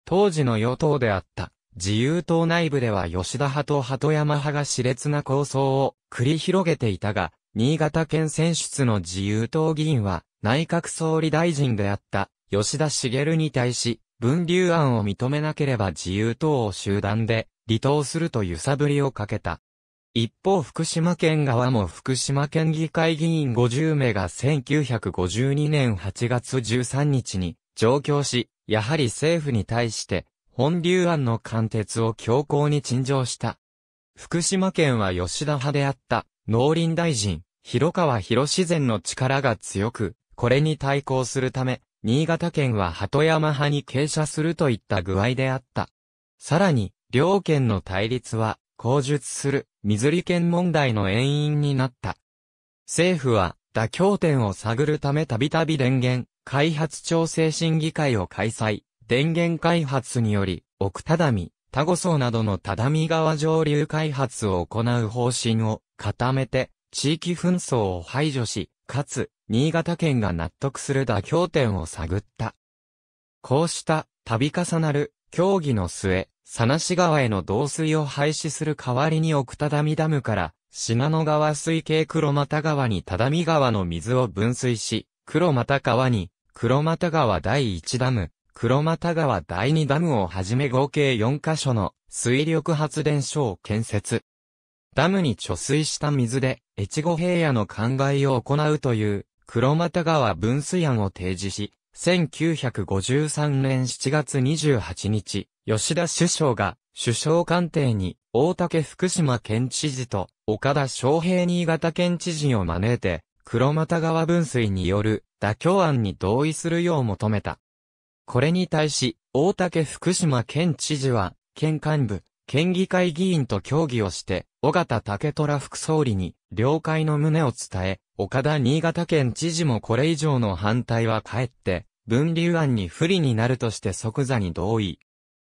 当時の与党であった、自由党内部では吉田派と鳩山派が熾烈な構想を繰り広げていたが、新潟県選出の自由党議員は、内閣総理大臣であった、吉田茂に対し、分流案を認めなければ自由党を集団で離党すると揺さぶりをかけた。一方福島県側も福島県議会議員50名が1952年8月13日に上京し、やはり政府に対して本流案の貫徹を強行に陳情した。福島県は吉田派であった農林大臣、広川広自然の力が強く、これに対抗するため、新潟県は鳩山派に傾斜するといった具合であった。さらに、両県の対立は、口述する、水利県問題の遠因になった。政府は、妥協点を探るためたびたび電源、開発調整審議会を開催。電源開発により、奥只見、田子層などの只見川上流開発を行う方針を固めて、地域紛争を排除し、かつ、新潟県が納得する妥協点を探った。こうした度重なる協議の末、佐那市川への導水を廃止する代わりに奥只見ダムから信濃川水系黒又川に只見川の水を分水し、黒又川に黒又川第1ダム、黒又川第2ダムをはじめ合計4カ所の水力発電所を建設。ダムに貯水した水で、越後平野の灌漑を行うという黒俣川分水案を提示し、1953年7月28日、吉田首相が首相官邸に大竹福島県知事と岡田昌平新潟県知事を招いて、黒俣川分水による妥協案に同意するよう求めた。これに対し、大竹福島県知事は、県幹部、県議会議員と協議をして、尾形竹虎副総理に了解の旨を伝え、岡田新潟県知事もこれ以上の反対はかえって、分流案に不利になるとして即座に同意。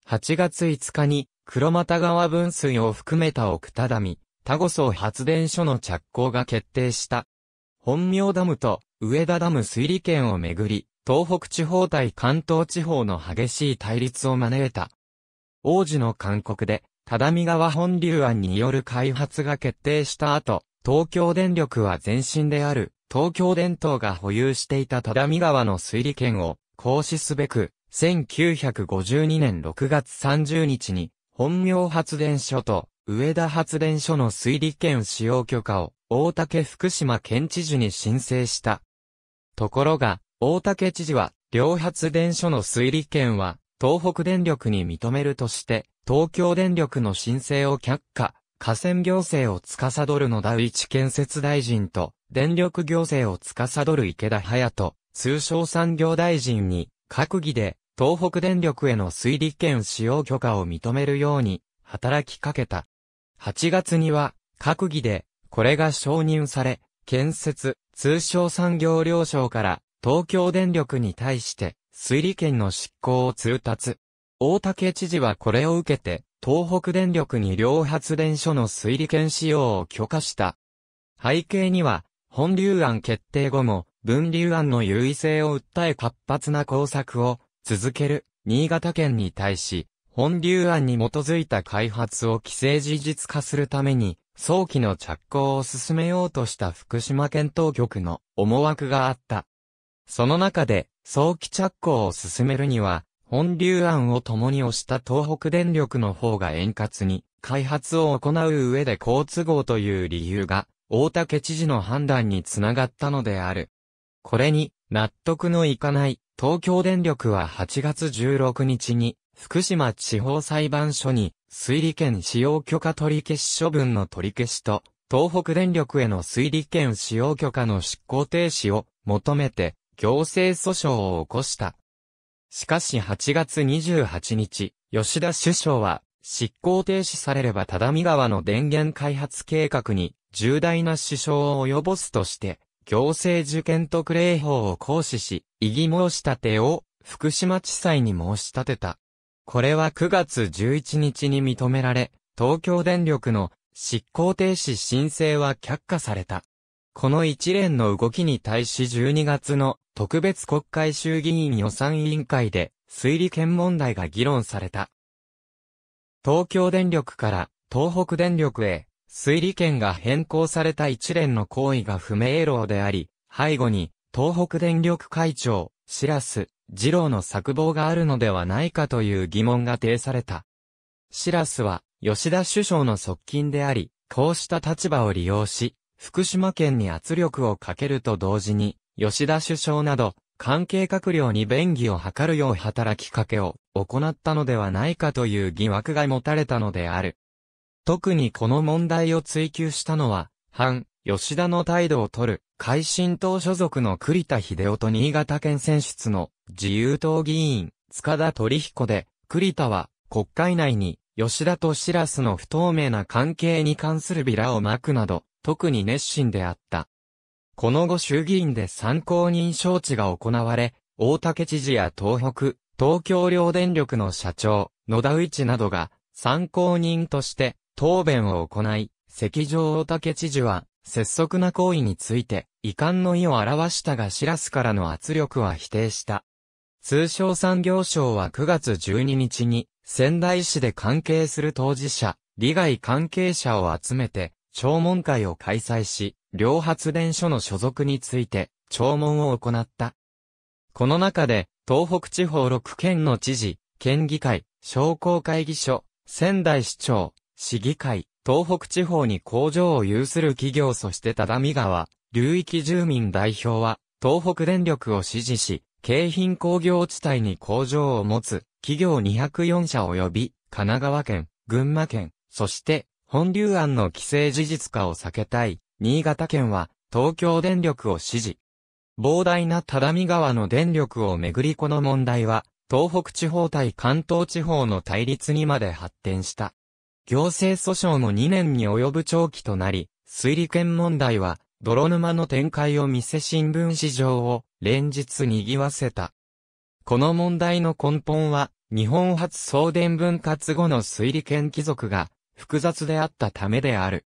8月5日に、黒俣川分水を含めた奥多田見、田五層発電所の着工が決定した。本名ダムと上田ダム水利権をめぐり、東北地方対関東地方の激しい対立を招いた。王子の勧告で、只見川本流案による開発が決定した後、東京電力は前身である、東京電灯が保有していた只見川の水利権を行使すべく、1952年6月30日に、本名発電所と上田発電所の水利権使用許可を大竹福島県知事に申請した。ところが、大竹知事は、両発電所の水利権は、東北電力に認めるとして、東京電力の申請を却下。河川行政を司る野田一建設大臣と、電力行政を司る池田隼人、通商産業大臣に、閣議で、東北電力への水利権使用許可を認めるように、働きかけた。8月には、閣議で、これが承認され、建設、通商産業両省から、東京電力に対して、水利権の執行を通達。大竹知事はこれを受けて、東北電力に両発電所の水利権使用を許可した。背景には、本流案決定後も、分流案の優位性を訴え活発な工作を続ける新潟県に対し、本流案に基づいた開発を規制事実化するために、早期の着工を進めようとした福島県当局の思惑があった。その中で、早期着工を進めるには、本流案を共に推した東北電力の方が円滑に開発を行う上で好都合という理由が、大竹知事の判断につながったのである。これに、納得のいかない東京電力は8月16日に、福島地方裁判所に、推理権使用許可取り消し処分の取り消しと、東北電力への推理権使用許可の執行停止を求めて、行政訴訟を起こした。しかし8月28日、吉田首相は、執行停止されれば只見川の電源開発計画に重大な支障を及ぼすとして、行政受験特例法を行使し、異議申し立てを福島地裁に申し立てた。これは9月11日に認められ、東京電力の執行停止申請は却下された。この一連の動きに対し12月の特別国会衆議院予算委員会で推理権問題が議論された。東京電力から東北電力へ推理権が変更された一連の行為が不明朗であり、背後に東北電力会長、シラス、二郎の策謀があるのではないかという疑問が呈された。シラスは吉田首相の側近であり、こうした立場を利用し、福島県に圧力をかけると同時に、吉田首相など、関係閣僚に便宜を図るよう働きかけを行ったのではないかという疑惑が持たれたのである。特にこの問題を追求したのは、反、吉田の態度を取る、改新党所属の栗田秀夫と新潟県選出の自由党議員、塚田取彦で、栗田は国会内に吉田とシラスの不透明な関係に関するビラをまくなど、特に熱心であった。この後衆議院で参考人招致が行われ、大竹知事や東北、東京両電力の社長、野田内などが参考人として答弁を行い、赤上大竹知事は、拙速な行為について、遺憾の意を表したがシラスからの圧力は否定した。通商産業省は9月12日に、仙台市で関係する当事者、利害関係者を集めて、聴聞会を開催し、両発電所の所属について、聴聞を行った。この中で、東北地方6県の知事、県議会、商工会議所、仙台市長、市議会、東北地方に工場を有する企業そして只見川、流域住民代表は、東北電力を支持し、京浜工業地帯に工場を持つ、企業204社及び、神奈川県、群馬県、そして、本流案の規制事実化を避けたい、新潟県は東京電力を支持。膨大な只見川の電力をめぐりこの問題は、東北地方対関東地方の対立にまで発展した。行政訴訟も2年に及ぶ長期となり、水利権問題は、泥沼の展開を見せ新聞市場を連日賑わせた。この問題の根本は、日本初送電分割後の水利権貴族が複雑であったためである。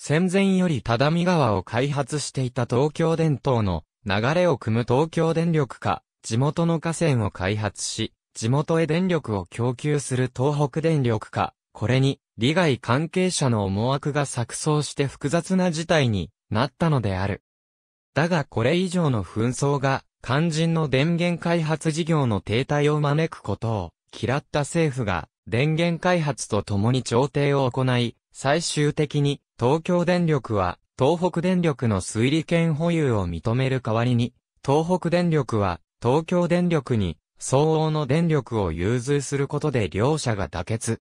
戦前より只見川を開発していた東京電灯の流れを組む東京電力か、地元の河川を開発し、地元へ電力を供給する東北電力か、これに、利害関係者の思惑が錯綜して複雑な事態になったのである。だがこれ以上の紛争が、肝心の電源開発事業の停滞を招くことを嫌った政府が、電源開発とともに調停を行い、最終的に東京電力は東北電力の推理権保有を認める代わりに、東北電力は東京電力に相応の電力を融通することで両者が妥結。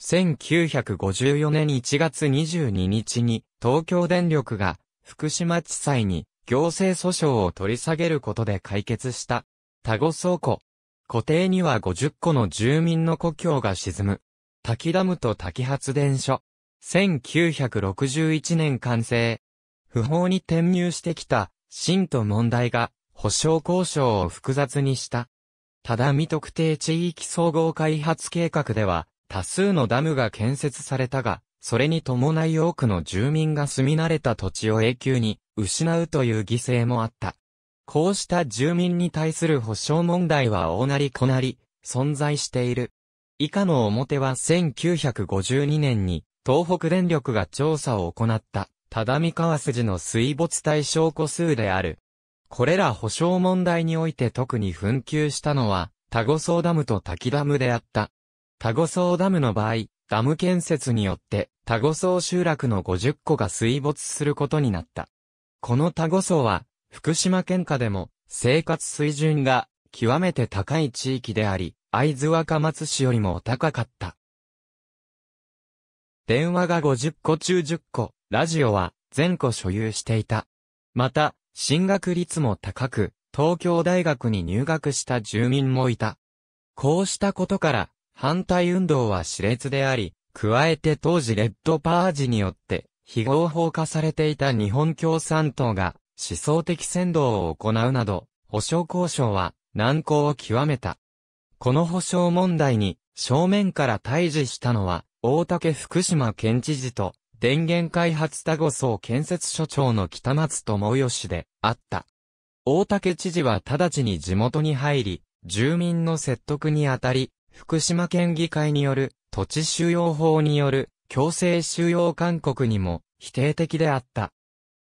1954年1月22日に東京電力が福島地裁に行政訴訟を取り下げることで解決した田子倉庫。固定には50個の住民の故郷が沈む。滝ダムと滝発電所。1961年完成。不法に転入してきた、信徒問題が、保障交渉を複雑にした。ただ未特定地域総合開発計画では、多数のダムが建設されたが、それに伴い多くの住民が住み慣れた土地を永久に失うという犠牲もあった。こうした住民に対する保障問題は大なり小なり存在している。以下の表は1952年に東北電力が調査を行った、只見川筋の水没対象個数である。これら保証問題において特に紛糾したのは、タゴソーダムと滝ダムであった。タゴソーダムの場合、ダム建設によって、タゴソウ集落の50個が水没することになった。このタゴソウは、福島県下でも、生活水準が、極めて高い地域であり、会津若松市よりも高かった。電話が50個中10個、ラジオは全個所有していた。また、進学率も高く、東京大学に入学した住民もいた。こうしたことから、反対運動は熾烈であり、加えて当時レッドパージによって、非合法化されていた日本共産党が思想的扇動を行うなど、保障交渉は難航を極めた。この保障問題に正面から対峙したのは大竹福島県知事と、電源開発多護層建設所長の北松智義で、あった。大竹知事は直ちに地元に入り、住民の説得にあたり、福島県議会による土地収容法による強制収容勧告にも否定的であった。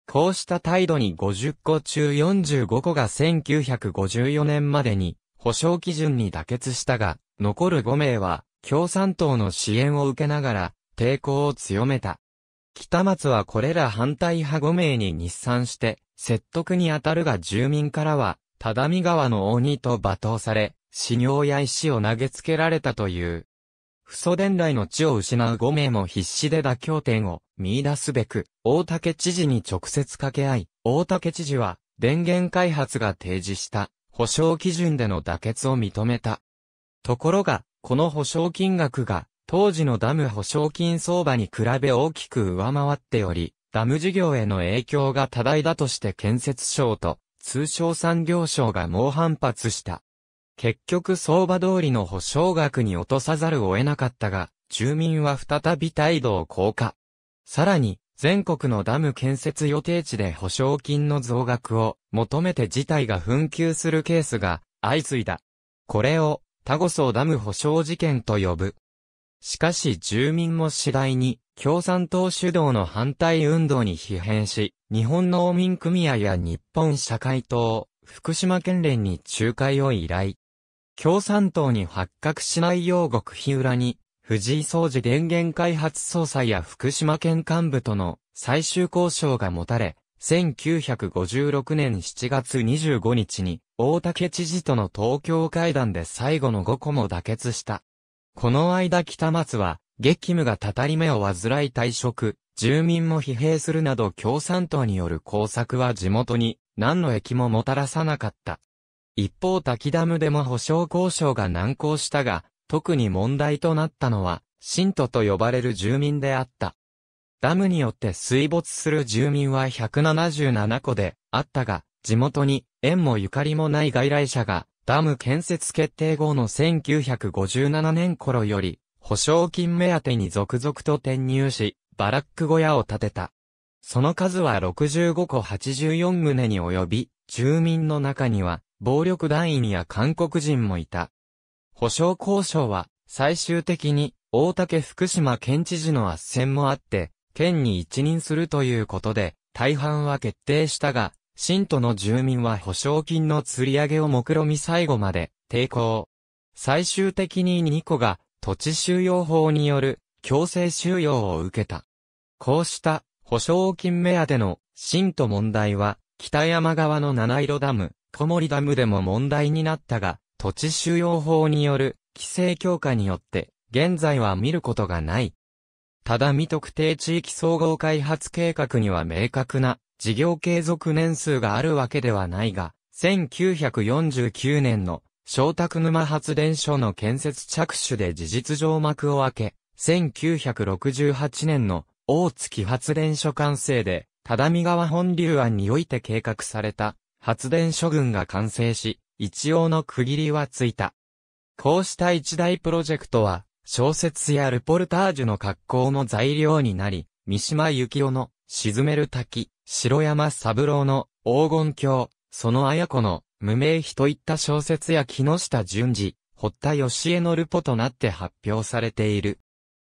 こうした態度に50個中45個が1954年までに保障基準に妥結したが、残る5名は共産党の支援を受けながら、抵抗を強めた。北松はこれら反対派5名に日産して、説得に当たるが住民からは、只見川の鬼と罵倒され、死尿や石を投げつけられたという。不祖伝来の地を失う5名も必死で妥協点を見出すべく、大竹知事に直接掛け合い、大竹知事は、電源開発が提示した、保障基準での妥結を認めた。ところが、この保証金額が、当時のダム保証金相場に比べ大きく上回っており、ダム事業への影響が多大だとして建設省と、通商産業省が猛反発した。結局相場通りの保証額に落とさざるを得なかったが、住民は再び態度を降下。さらに、全国のダム建設予定地で保証金の増額を求めて事態が紛糾するケースが相次いだ。これをタゴソダム保証事件と呼ぶ。しかし住民も次第に共産党主導の反対運動に疲弊し、日本農民組合や日本社会党、福島県連に仲介を依頼。共産党に発覚しないよう極秘裏に、藤井総司電源開発総裁や福島県幹部との最終交渉が持たれ、1956年7月25日に大竹知事との東京会談で最後の5個も妥結した。この間北松は、激務がたたり目を患い退職、住民も疲弊するなど共産党による工作は地元に何の益ももたらさなかった。一方滝ダムでも保障交渉が難航したが、特に問題となったのは、信徒と呼ばれる住民であった。ダムによって水没する住民は177個であったが、地元に縁もゆかりもない外来者が、ダム建設決定後の1957年頃より、保証金目当てに続々と転入し、バラック小屋を建てた。その数は65個84棟に及び、住民の中には、暴力団員や韓国人もいた。保証交渉は、最終的に、大竹福島県知事の斡旋もあって、県に一任するということで、大半は決定したが、信徒の住民は保証金の釣り上げを目論み最後まで抵抗。最終的に2個が土地収容法による強制収容を受けた。こうした保証金目当ての信徒問題は北山側の七色ダム、小森ダムでも問題になったが、土地収容法による規制強化によって現在は見ることがない。ただ未特定地域総合開発計画には明確な事業継続年数があるわけではないが、1949年の小宅沼発電所の建設着手で事実上幕を開け、1968年の大月発電所完成で、只見川本流案において計画された発電所群が完成し、一応の区切りはついた。こうした一大プロジェクトは、小説やルポルタージュの格好の材料になり、三島幸夫の沈める滝、城山三郎の黄金鏡、その綾子の無名碑といった小説や木下淳二、堀田義江のルポとなって発表されている。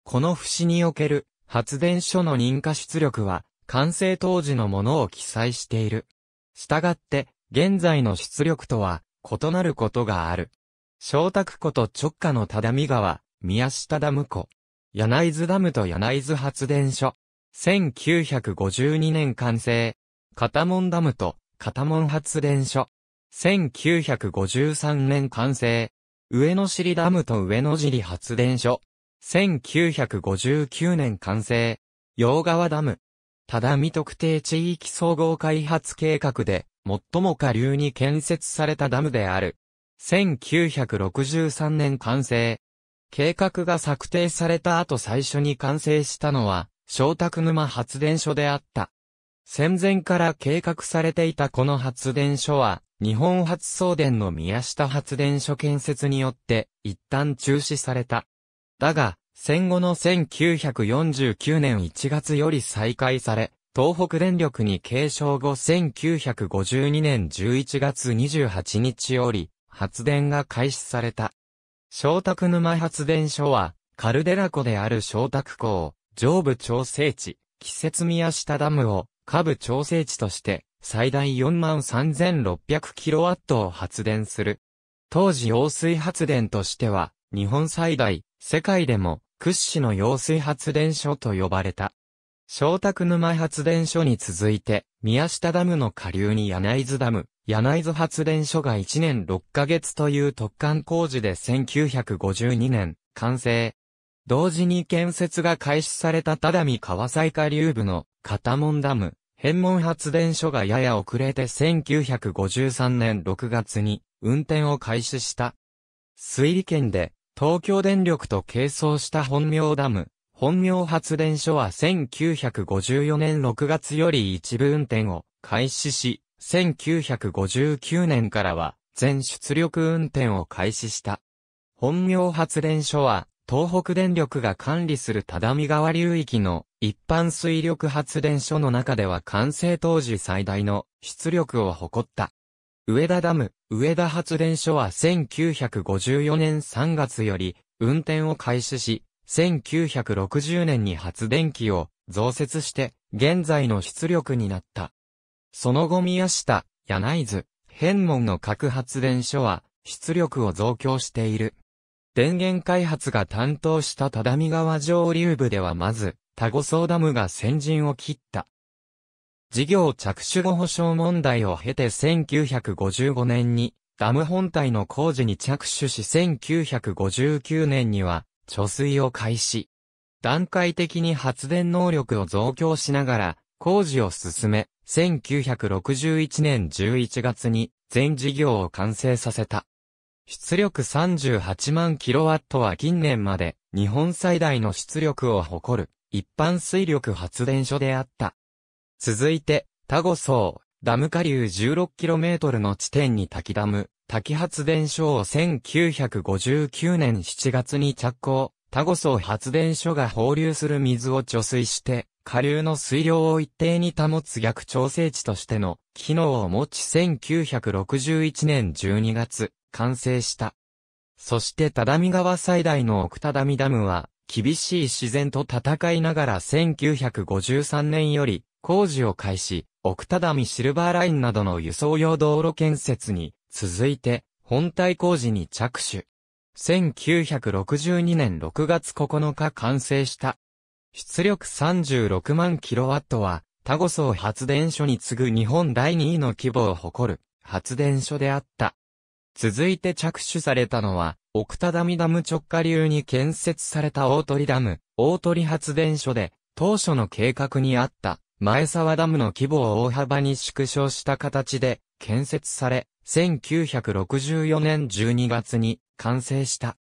この節における発電所の認可出力は完成当時のものを記載している。したがって、現在の出力とは異なることがある。小沢湖と直下の只見川、宮下ダム湖、柳津ダムと柳津発電所、1952年完成。片門ダムと片門発電所。1953年完成。上野尻ダムと上野尻発電所。1959年完成。洋川ダム。ただ未特定地域総合開発計画で、最も下流に建設されたダムである。1963年完成。計画が策定された後最初に完成したのは、小宅沼発電所であった。戦前から計画されていたこの発電所は、日本発送電の宮下発電所建設によって、一旦中止された。だが、戦後の1949年1月より再開され、東北電力に継承後1952年11月28日より、発電が開始された。小宅沼発電所は、カルデラ湖である小宅港、上部調整地、季節宮下ダムを下部調整地として最大 43,600kW を発電する。当時揚水発電としては日本最大、世界でも屈指の揚水発電所と呼ばれた。小宅沼発電所に続いて、宮下ダムの下流に柳津ダム、柳津発電所が1年6ヶ月という突貫工事で1952年、完成。同時に建設が開始された只見川西下流部の片門ダム、変門発電所がやや遅れて1953年6月に運転を開始した。水利圏で東京電力と係争した本名ダム、本名発電所は1954年6月より一部運転を開始し、1959年からは全出力運転を開始した。本名発電所は東北電力が管理する只見川流域の一般水力発電所の中では完成当時最大の出力を誇った。上田ダム、上田発電所は1954年3月より運転を開始し、1960年に発電機を増設して現在の出力になった。その後宮下、柳津、変門の核発電所は出力を増強している。電源開発が担当した只見川上流部ではまず、タゴソーダムが先陣を切った。事業着手後保証問題を経て1955年に、ダム本体の工事に着手し1959年には、貯水を開始。段階的に発電能力を増強しながら、工事を進め、1961年11月に全事業を完成させた。出力38万キロワットは近年まで日本最大の出力を誇る一般水力発電所であった。続いて、タゴソウ、ダム下流1 6トルの地点に滝ダム、滝発電所を1959年7月に着工、タゴソウ発電所が放流する水を貯水して、下流の水量を一定に保つ逆調整地としての機能を持ち1961年12月、完成した。そして只見川最大の奥只見ダムは、厳しい自然と戦いながら1953年より工事を開始、奥只見シルバーラインなどの輸送用道路建設に続いて本体工事に着手。1962年6月9日完成した。出力36万キロワットは、タゴソ発電所に次ぐ日本第2位の規模を誇る発電所であった。続いて着手されたのは、奥多ダミダム直下流に建設された大鳥ダム、大鳥発電所で、当初の計画にあった、前沢ダムの規模を大幅に縮小した形で、建設され、1964年12月に完成した。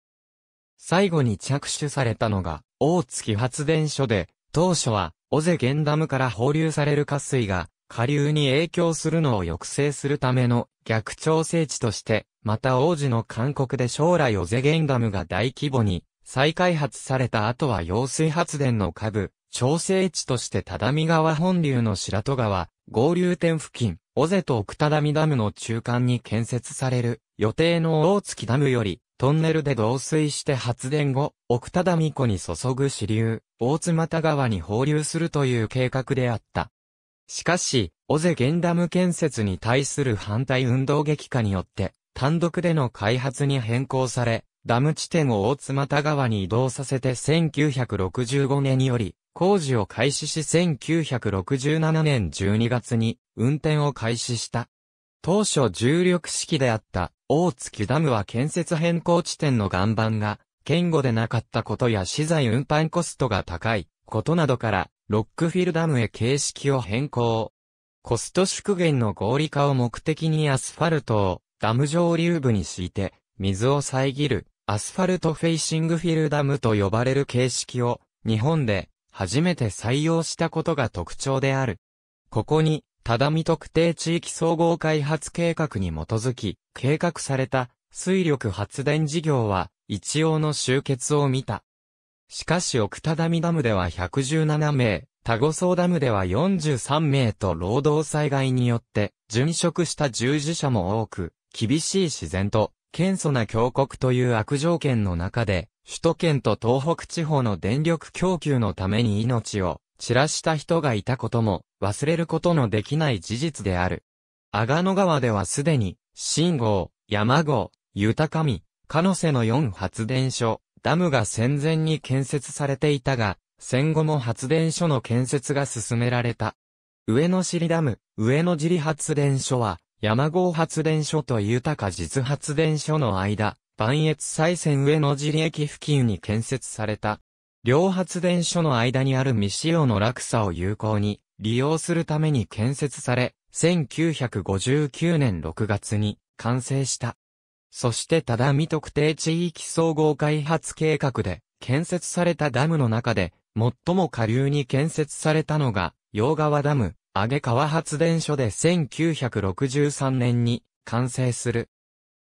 最後に着手されたのが、大月発電所で、当初は、尾瀬源ダムから放流される下水が、下流に影響するのを抑制するための逆調整地として、また王子の勧告で将来オゼゲンダムが大規模に再開発された後は揚水発電の下部、調整地として只見川本流の白戸川、合流点付近、尾瀬と奥只見ダムの中間に建設される予定の大月ダムより、トンネルで導水して発電後、奥只見湖に注ぐ支流、大津又川に放流するという計画であった。しかし、尾瀬ゲンダム建設に対する反対運動激化によって、単独での開発に変更され、ダム地点を大津又川に移動させて1965年により、工事を開始し1967年12月に運転を開始した。当初重力式であった大月ダムは建設変更地点の岩盤が堅固でなかったことや資材運搬コストが高いことなどからロックフィルダムへ形式を変更。コスト縮減の合理化を目的にアスファルトをダム上流部に敷いて水を遮るアスファルトフェイシングフィルダムと呼ばれる形式を日本で初めて採用したことが特徴である。ここに、只見特定地域総合開発計画に基づき、計画された水力発電事業は一応の集結を見た。しかし奥多ダミダムでは117名、タゴソーダムでは43名と労働災害によって殉職した従事者も多く、厳しい自然と、謙素な峡谷という悪条件の中で、首都圏と東北地方の電力供給のために命を散らした人がいたことも忘れることのできない事実である。阿賀野川ではすでに、新号、山号、豊上、かの瀬の4発電所、ダムが戦前に建設されていたが、戦後も発電所の建設が進められた。上野尻ダム、上野尻発電所は、山郷発電所と豊か実発電所の間、磐越西線上野尻駅付近に建設された。両発電所の間にある未使用の落差を有効に利用するために建設され、1959年6月に完成した。そしてただ未特定地域総合開発計画で建設されたダムの中で最も下流に建設されたのが洋川ダム、上川発電所で1963年に完成する。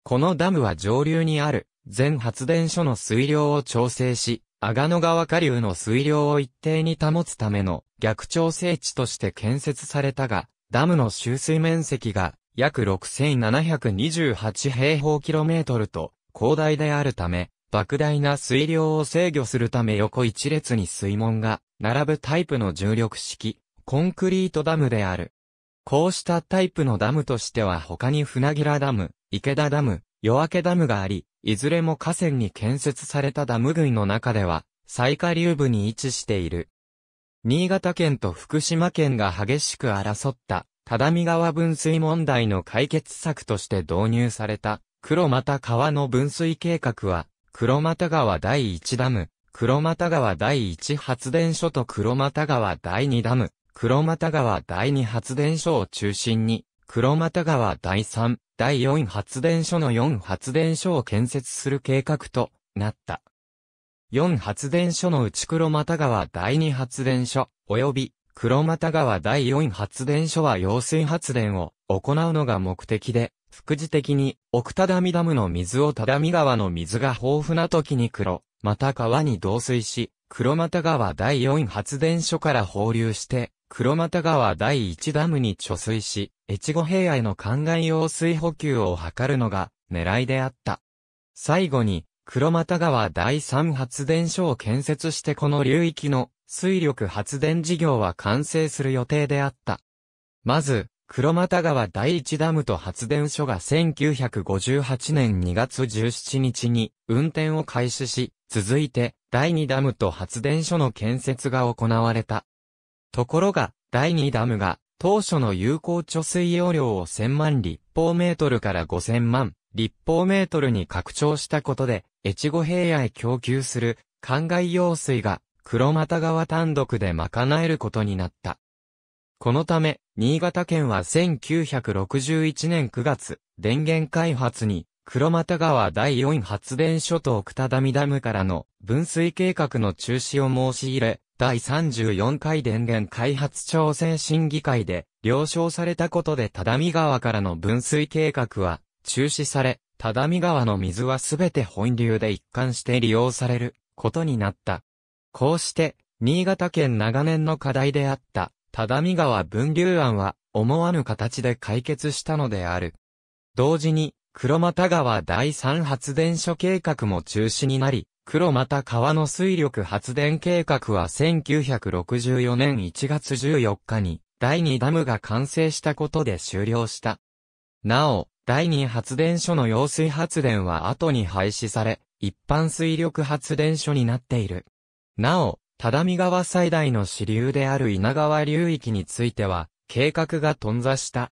このダムは上流にある全発電所の水量を調整し、阿賀野川下流の水量を一定に保つための逆調整地として建設されたが、ダムの収水面積が約6728平方キロメートルと広大であるため、莫大な水量を制御するため横一列に水門が並ぶタイプの重力式、コンクリートダムである。こうしたタイプのダムとしては他に船切ダム、池田ダム、夜明けダムがあり、いずれも河川に建設されたダム群の中では、最下流部に位置している。新潟県と福島県が激しく争った只見川分水問題の解決策として導入された、黒又川の分水計画は、黒又川第1ダム、黒又川第1発電所と黒又川第2ダム、黒又川第2発電所を中心に、黒又川第3、第4発電所の4発電所を建設する計画となった。4発電所のうち黒又川第2発電所、及び黒又川第四発電所は揚水発電を行うのが目的で、副次的に奥只見ダムの水を只見川の水が豊富な時に黒また川に導水し、黒又川第四発電所から放流して、黒又川第一ダムに貯水し、越後平野への灌漑用水補給を図るのが狙いであった。最後に、黒又川第三発電所を建設してこの流域の水力発電事業は完成する予定であった。まず、黒又川第一ダムと発電所が1958年2月17日に運転を開始し、続いて第二ダムと発電所の建設が行われた。ところが、第二ダムが当初の有効貯水容量を1000万立方メートルから5000万立方メートルに拡張したことで、越後平野へ供給する灌漑用水が黒又川単独で賄えることになった。このため、新潟県は1961年9月、電源開発に、黒又川第4発電所と奥多田ダムからの分水計画の中止を申し入れ、第34回電源開発調整審議会で了承されたことで田見川からの分水計画は中止され、田見川の水はすべて本流で一貫して利用されることになった。こうして、新潟県長年の課題であった、只見川分流案は、思わぬ形で解決したのである。同時に、黒又川第三発電所計画も中止になり、黒又川の水力発電計画は1964年1月14日に、第二ダムが完成したことで終了した。なお、第二発電所の揚水発電は後に廃止され、一般水力発電所になっている。なお、只見川最大の支流である稲川流域については、計画が頓挫した。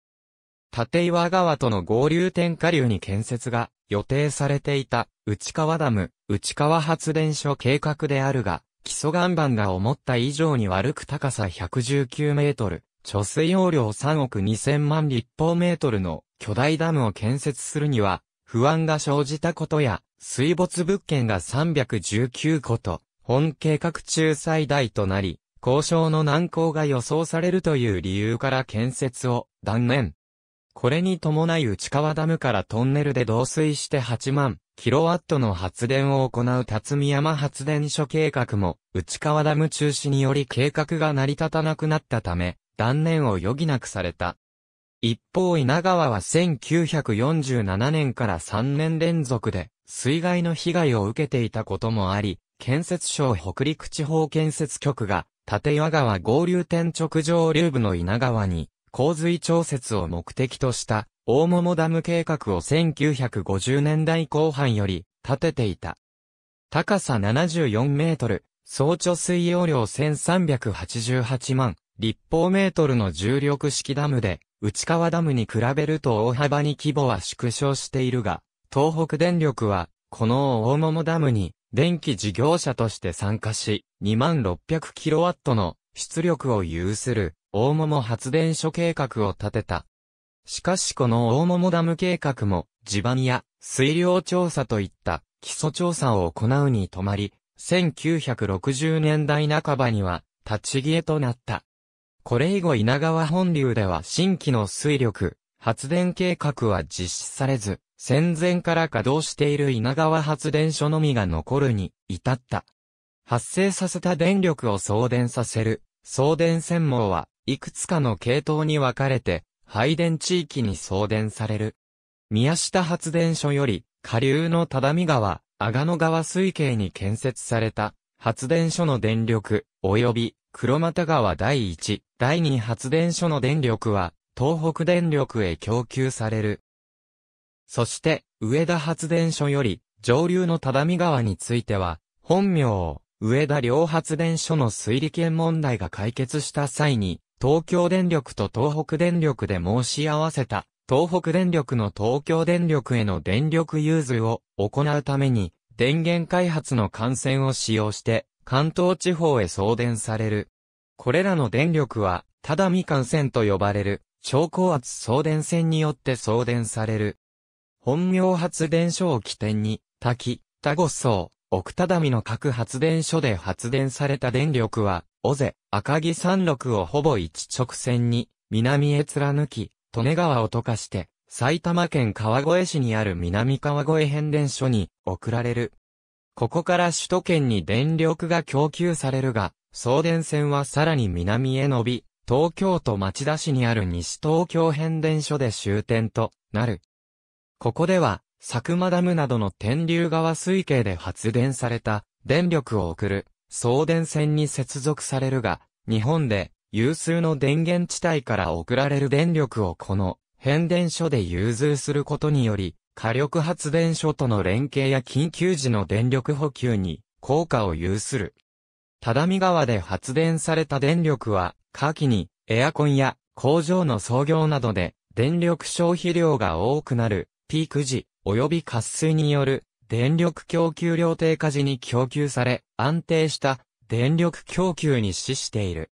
立岩川との合流点下流に建設が予定されていた内川ダム、内川発電所計画であるが、基礎岩盤が思った以上に悪く高さ119メートル、貯水容量3億2000万立方メートルの巨大ダムを建設するには、不安が生じたことや、水没物件が319個と、本計画中最大となり、交渉の難航が予想されるという理由から建設を断念。これに伴い内川ダムからトンネルで導水して8万キロワットの発電を行う辰巳山発電所計画も内川ダム中止により計画が成り立たなくなったため断念を余儀なくされた。一方稲川は1947年から3年連続で水害の被害を受けていたこともあり、建設省北陸地方建設局が、立岩川合流点直上流部の稲川に、洪水調節を目的とした、大桃ダム計画を1950年代後半より、立てていた。高さ74メートル、総貯水容量1388万、立方メートルの重力式ダムで、内川ダムに比べると大幅に規模は縮小しているが、東北電力は、この大桃ダムに、電気事業者として参加し、2600kW の出力を有する大桃発電所計画を立てた。しかしこの大桃ダム計画も地盤や水量調査といった基礎調査を行うに止まり、1960年代半ばには立ち消えとなった。これ以後稲川本流では新規の水力発電計画は実施されず、戦前から稼働している稲川発電所のみが残るに至った。発生させた電力を送電させる送電線網はいくつかの系統に分かれて配電地域に送電される。宮下発電所より下流の只見川、阿賀野川水系に建設された発電所の電力及び黒俣川第1、第2発電所の電力は東北電力へ供給される。そして、上田発電所より、上流の只見川については、本名、上田両発電所の水利権問題が解決した際に、東京電力と東北電力で申し合わせた、東北電力の東京電力への電力融通を行うために、電源開発の幹線を使用して、関東地方へ送電される。これらの電力は、ただみ幹線と呼ばれる、超高圧送電線によって送電される。本名発電所を起点に、滝、田五層、奥只見の各発電所で発電された電力は、尾瀬、赤城山麓をほぼ一直線に、南へ貫き、利根川を溶かして、埼玉県川越市にある南川越変電所に送られる。ここから首都圏に電力が供給されるが、送電線はさらに南へ伸び、東京都町田市にある西東京変電所で終点となる。ここでは、佐久間ダムなどの天竜川水系で発電された電力を送る送電線に接続されるが、日本で有数の電源地帯から送られる電力をこの変電所で融通することにより、火力発電所との連携や緊急時の電力補給に効果を有する。只見川で発電された電力は、夏季にエアコンや工場の操業などで電力消費量が多くなるピーク時、及び渇水による電力供給量低下時に供給され、安定した電力供給に資している。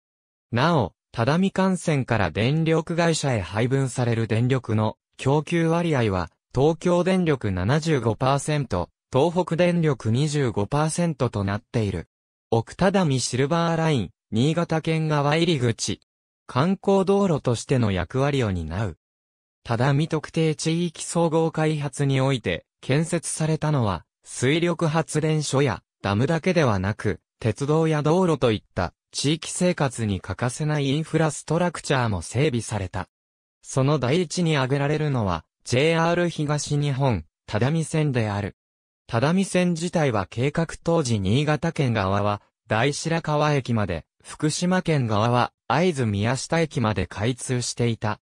なお、只見幹線から電力会社へ配分される電力の供給割合は、東京電力75%、東北電力25%となっている。奥只見シルバーライン、新潟県側入り口。観光道路としての役割を担う。ただ特定地域総合開発において建設されたのは水力発電所やダムだけではなく鉄道や道路といった地域生活に欠かせないインフラストラクチャーも整備された。その第一に挙げられるのは JR 東日本只見線である。只見線自体は計画当時新潟県側は大白川駅まで、福島県側は会津宮下駅まで開通していた。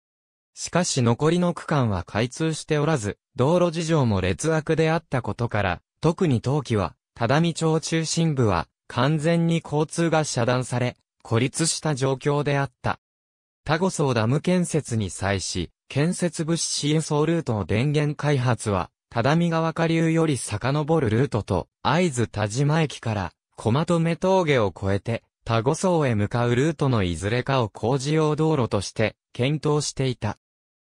しかし残りの区間は開通しておらず、道路事情も劣悪であったことから、特に冬季は、只見町中心部は、完全に交通が遮断され、孤立した状況であった。タゴソーダム建設に際し、建設物資輸送ルートの電源開発は、只見川下流より遡るルートと、会津田島駅から、小的目峠を越えて、田ソ層へ向かうルートのいずれかを工事用道路として、検討していた。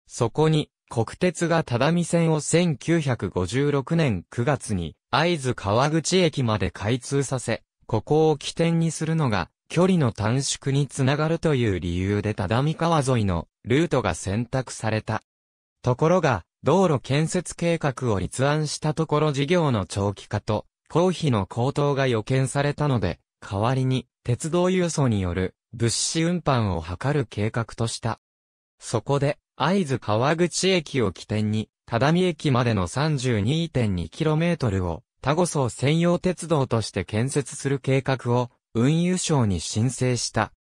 そこに、国鉄が只見線を1956年9月に、会津川口駅まで開通させ、ここを起点にするのが、距離の短縮につながるという理由で只見川沿いのルートが選択された。ところが、道路建設計画を立案したところ事業の長期化と、公費の高騰が予見されたので、代わりに、鉄道輸送による物資運搬を図る計画とした。そこで、会津川口駅を起点に、只見駅までの 32.2km を、タゴソ専用鉄道として建設する計画を、運輸省に申請した。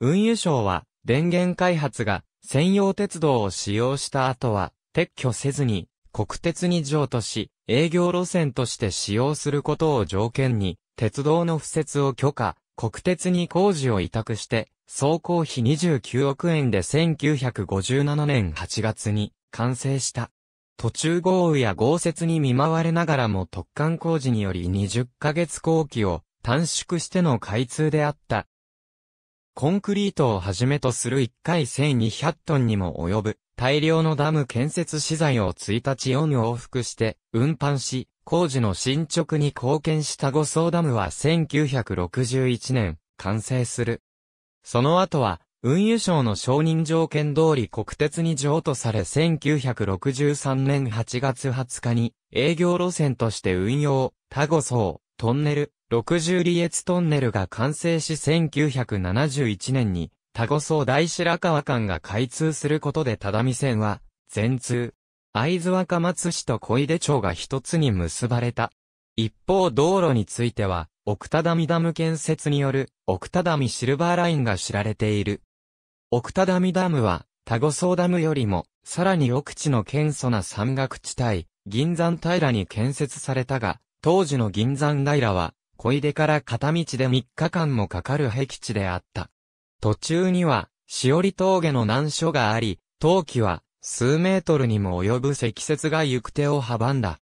運輸省は、電源開発が専用鉄道を使用した後は、撤去せずに、国鉄に譲渡し、営業路線として使用することを条件に、鉄道の付設を許可、国鉄に工事を委託して、総工費29億円で1957年8月に完成した。途中豪雨や豪雪に見舞われながらも突貫工事により20ヶ月後期を短縮しての開通であった。コンクリートをはじめとする1回1200トンにも及ぶ大量のダム建設資材を1日4往復して運搬し、工事の進捗に貢献した五層ダムは1961年、完成する。その後は、運輸省の承認条件通り国鉄に譲渡され1963年8月20日に営業路線として運用、ゴ五層、トンネル、60離越トンネルが完成し1971年に、ゴ五層大白川間が開通することで只見線は、全通、会津若松市と小出町が一つに結ばれた。一方道路については、奥多見ダム建設による、奥多見シルバーラインが知られている。奥多見ダムは、田後総ダムよりも、さらに奥地の謙素な山岳地帯、銀山平に建設されたが、当時の銀山平は、小出から片道で3日間もかかる僻地であった。途中には、しおり峠の難所があり、冬季は数メートルにも及ぶ積雪が行く手を阻んだ。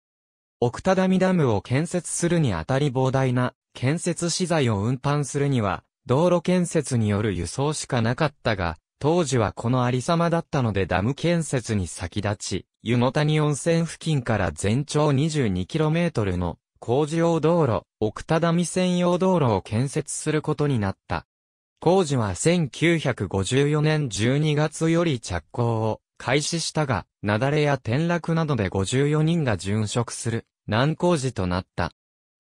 奥只見ダムを建設するにあたり膨大な建設資材を運搬するには、道路建設による輸送しかなかったが、当時はこの有様だったのでダム建設に先立ち、湯の谷温泉付近から全長 22km の工事用道路、奥只見専用道路を建設することになった。工事は1954年12月より着工を開始したが、雪崩や転落などで54人が殉職する、難工事となった。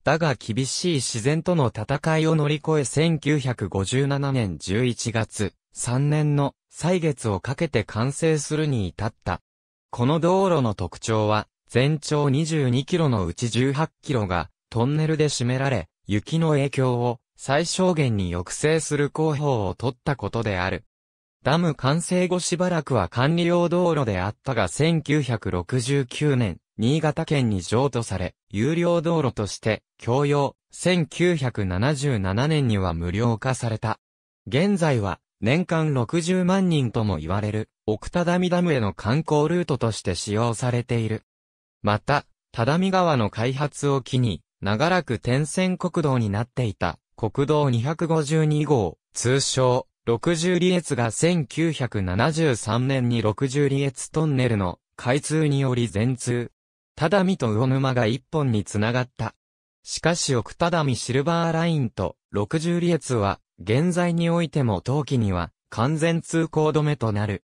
だが厳しい自然との戦いを乗り越え1957年11月、3年の歳月をかけて完成するに至った。この道路の特徴は、全長22キロのうち18キロがトンネルで占められ、雪の影響を最小限に抑制する工法を取ったことである。ダム完成後しばらくは管理用道路であったが1969年、新潟県に譲渡され、有料道路として共用、1977年には無料化された。現在は年間60万人とも言われる奥只見ダムへの観光ルートとして使用されている。また、只見川の開発を機に、長らく天線国道になっていた国道252号、通称60里越が1973年に60里越トンネルの開通により全通。只見と魚沼が一本につながった。しかし奥只見シルバーラインと60里越は現在においても陶器には完全通行止めとなる。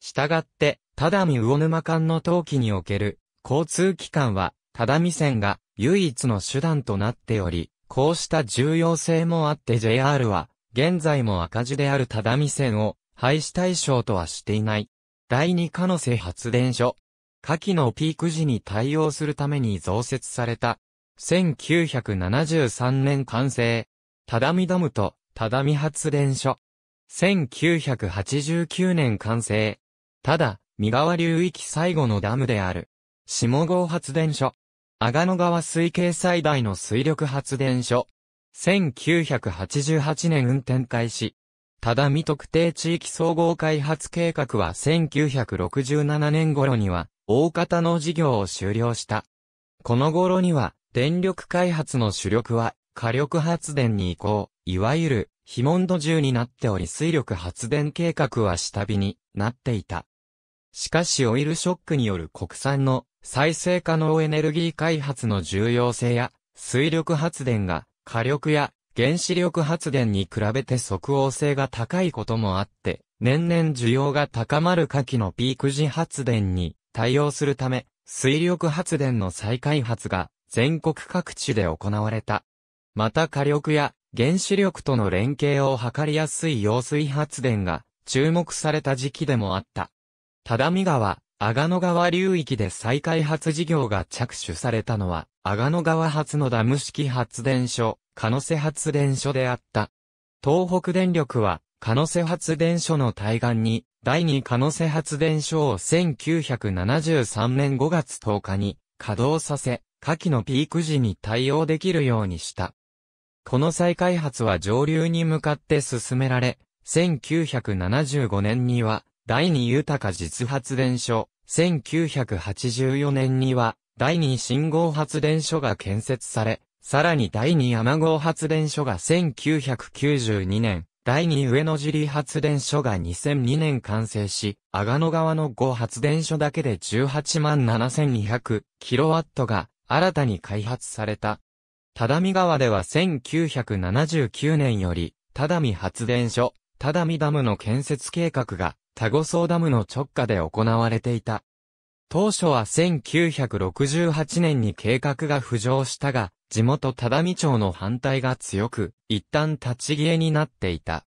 したがって、只見魚沼間の陶器における交通機関は只見線が唯一の手段となっており、こうした重要性もあって JR は現在も赤字である只見線を廃止対象とはしていない。第二可能性発電所。夏季のピーク時に対応するために増設された。1973年完成。只見ダムと只見発電所。1989年完成。ただ、三河流域最後のダムである。下郷発電所。阿賀野川水系最大の水力発電所。1988年運転開始。ただ未特定地域総合開発計画は1967年頃には、大方の事業を終了した。この頃には、電力開発の主力は、火力発電に移行、いわゆる、非モンド中になっており水力発電計画は下火になっていた。しかしオイルショックによる国産の再生可能エネルギー開発の重要性や水力発電が火力や原子力発電に比べて即応性が高いこともあって、年々需要が高まる火器のピーク時発電に対応するため、水力発電の再開発が全国各地で行われた。また火力や原子力との連携を図りやすい揚水発電が注目された時期でもあった。只見川、阿賀野川流域で再開発事業が着手されたのは、阿賀野川発のダム式発電所、カノセ発電所であった。東北電力は、カノセ発電所の対岸に、第二カノセ発電所を1973年5月10日に稼働させ、下記のピーク時に対応できるようにした。この再開発は上流に向かって進められ、1975年には、第二豊か実発電所、1984年には、第2信号発電所が建設され、さらに第2山号発電所が1992年、第2上野尻発電所が2002年完成し、阿賀野川の5発電所だけで18万 7200kW が新たに開発された。只見川では1979年より、只見発電所、只見ダムの建設計画がタゴソーダムの直下で行われていた。当初は1968年に計画が浮上したが、地元只見町の反対が強く、一旦立ち消えになっていた。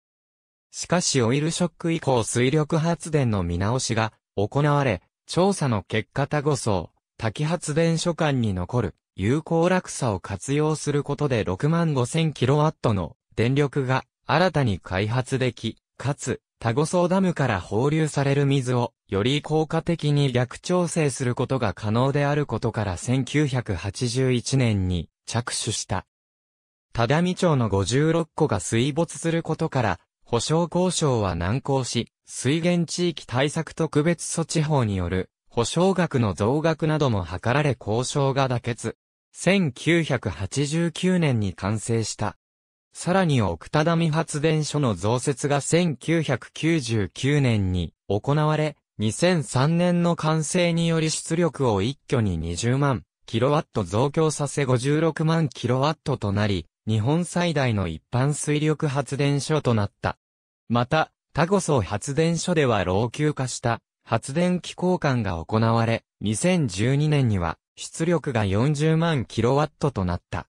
しかしオイルショック以降水力発電の見直しが行われ、調査の結果多誤層、滝発電所間に残る有効落差を活用することで6万 5000kW の電力が新たに開発でき、かつタゴソーダムから放流される水を、より効果的に逆調整することが可能であることから1981年に着手した。只見町の56個が水没することから、保障交渉は難航し、水源地域対策特別措置法による、保障額の増額なども図られ交渉が妥結。1989年に完成した。さらに奥田見発電所の増設が1999年に行われ、2003年の完成により出力を一挙に20万キロワット増強させ56万キロワットとなり、日本最大の一般水力発電所となった。また、タゴソ発電所では老朽化した発電機交換が行われ、2012年には出力が40万キロワットとなった。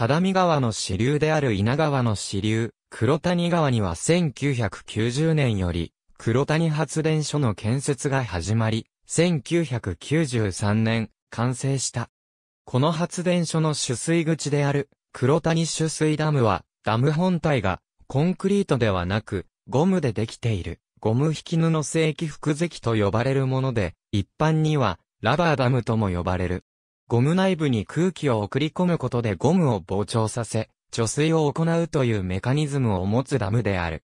只見川の支流である稲川の支流、黒谷川には1990年より、黒谷発電所の建設が始まり、1993年、完成した。この発電所の取水口である、黒谷取水ダムは、ダム本体が、コンクリートではなく、ゴムでできている、ゴム引き布正規複石と呼ばれるもので、一般には、ラバーダムとも呼ばれる。ゴム内部に空気を送り込むことでゴムを膨張させ、貯水を行うというメカニズムを持つダムである。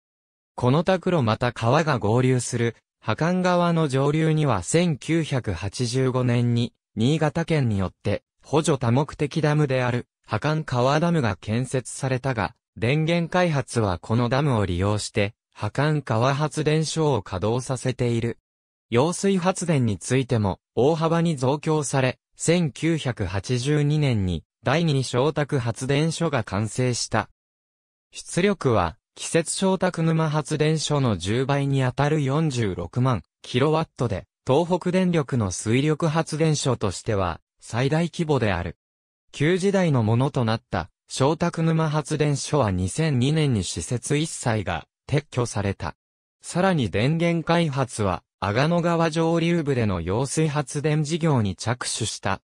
この拓路また川が合流する、波間川の上流には1985年に、新潟県によって、補助多目的ダムである、波間川ダムが建設されたが、電源開発はこのダムを利用して、波間川発電所を稼働させている。揚水発電についても、大幅に増強され、1982年に第二小宅発電所が完成した。出力は、季節小宅沼発電所の10倍にあたる46万キロワットで、東北電力の水力発電所としては、最大規模である。旧時代のものとなった、小宅沼発電所は2002年に施設一切が撤去された。さらに電源開発は、阿賀野川上流部での揚水発電事業に着手した。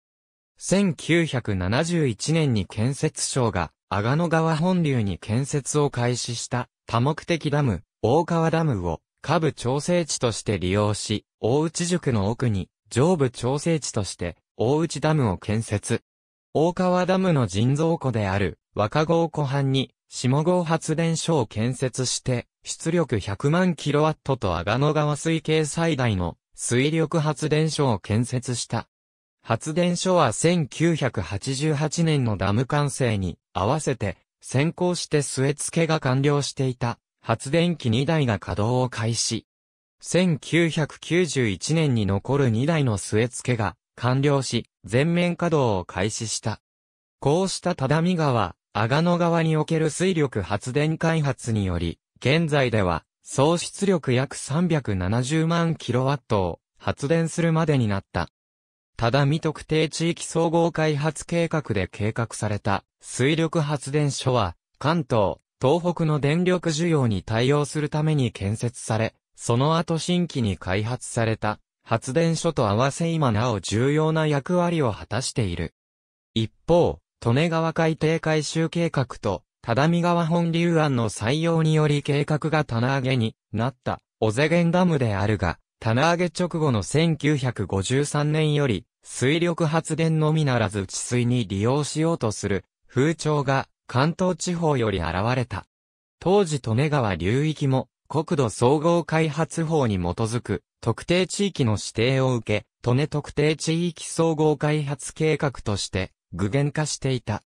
1971年に建設省が阿賀野川本流に建設を開始した多目的ダム、大川ダムを下部調整地として利用し、大内塾の奥に上部調整地として大内ダムを建設。大川ダムの人造湖である若郷湖畔に下郷発電所を建設して出力100万キロワットと阿賀野川水系最大の水力発電所を建設した。発電所は1988年のダム完成に合わせて先行して据え付けが完了していた発電機2台が稼働を開始。1991年に残る2台の据え付けが完了し、全面稼働を開始した。こうした只見川、阿賀野川における水力発電開発により、現在では、総出力約370万キロワットを発電するまでになった。ただ未特定地域総合開発計画で計画された水力発電所は、関東、東北の電力需要に対応するために建設され、その後新規に開発された発電所と合わせ今なお重要な役割を果たしている。一方、利根川海底改修計画と只見川本流案の採用により計画が棚上げになった、ゼ瀬源ダムであるが、棚上げ直後の1953年より、水力発電のみならず治水に利用しようとする風潮が関東地方より現れた。当時利根川流域も国土総合開発法に基づく特定地域の指定を受け、利根特定地域総合開発計画として具現化していた。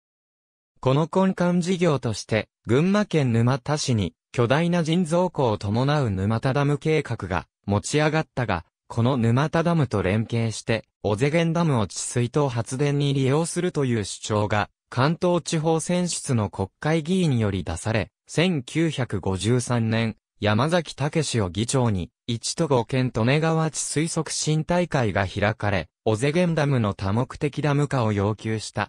この根幹事業として、群馬県沼田市に巨大な人造湖を伴う沼田ダム計画が持ち上がったが、この沼田ダムと連携して、オゼゲンダムを地水と発電に利用するという主張が、関東地方選出の国会議員より出され、1953年、山崎武を議長に、1都5県利根川治水促進大会が開かれ、オゼゲンダムの多目的ダム化を要求した。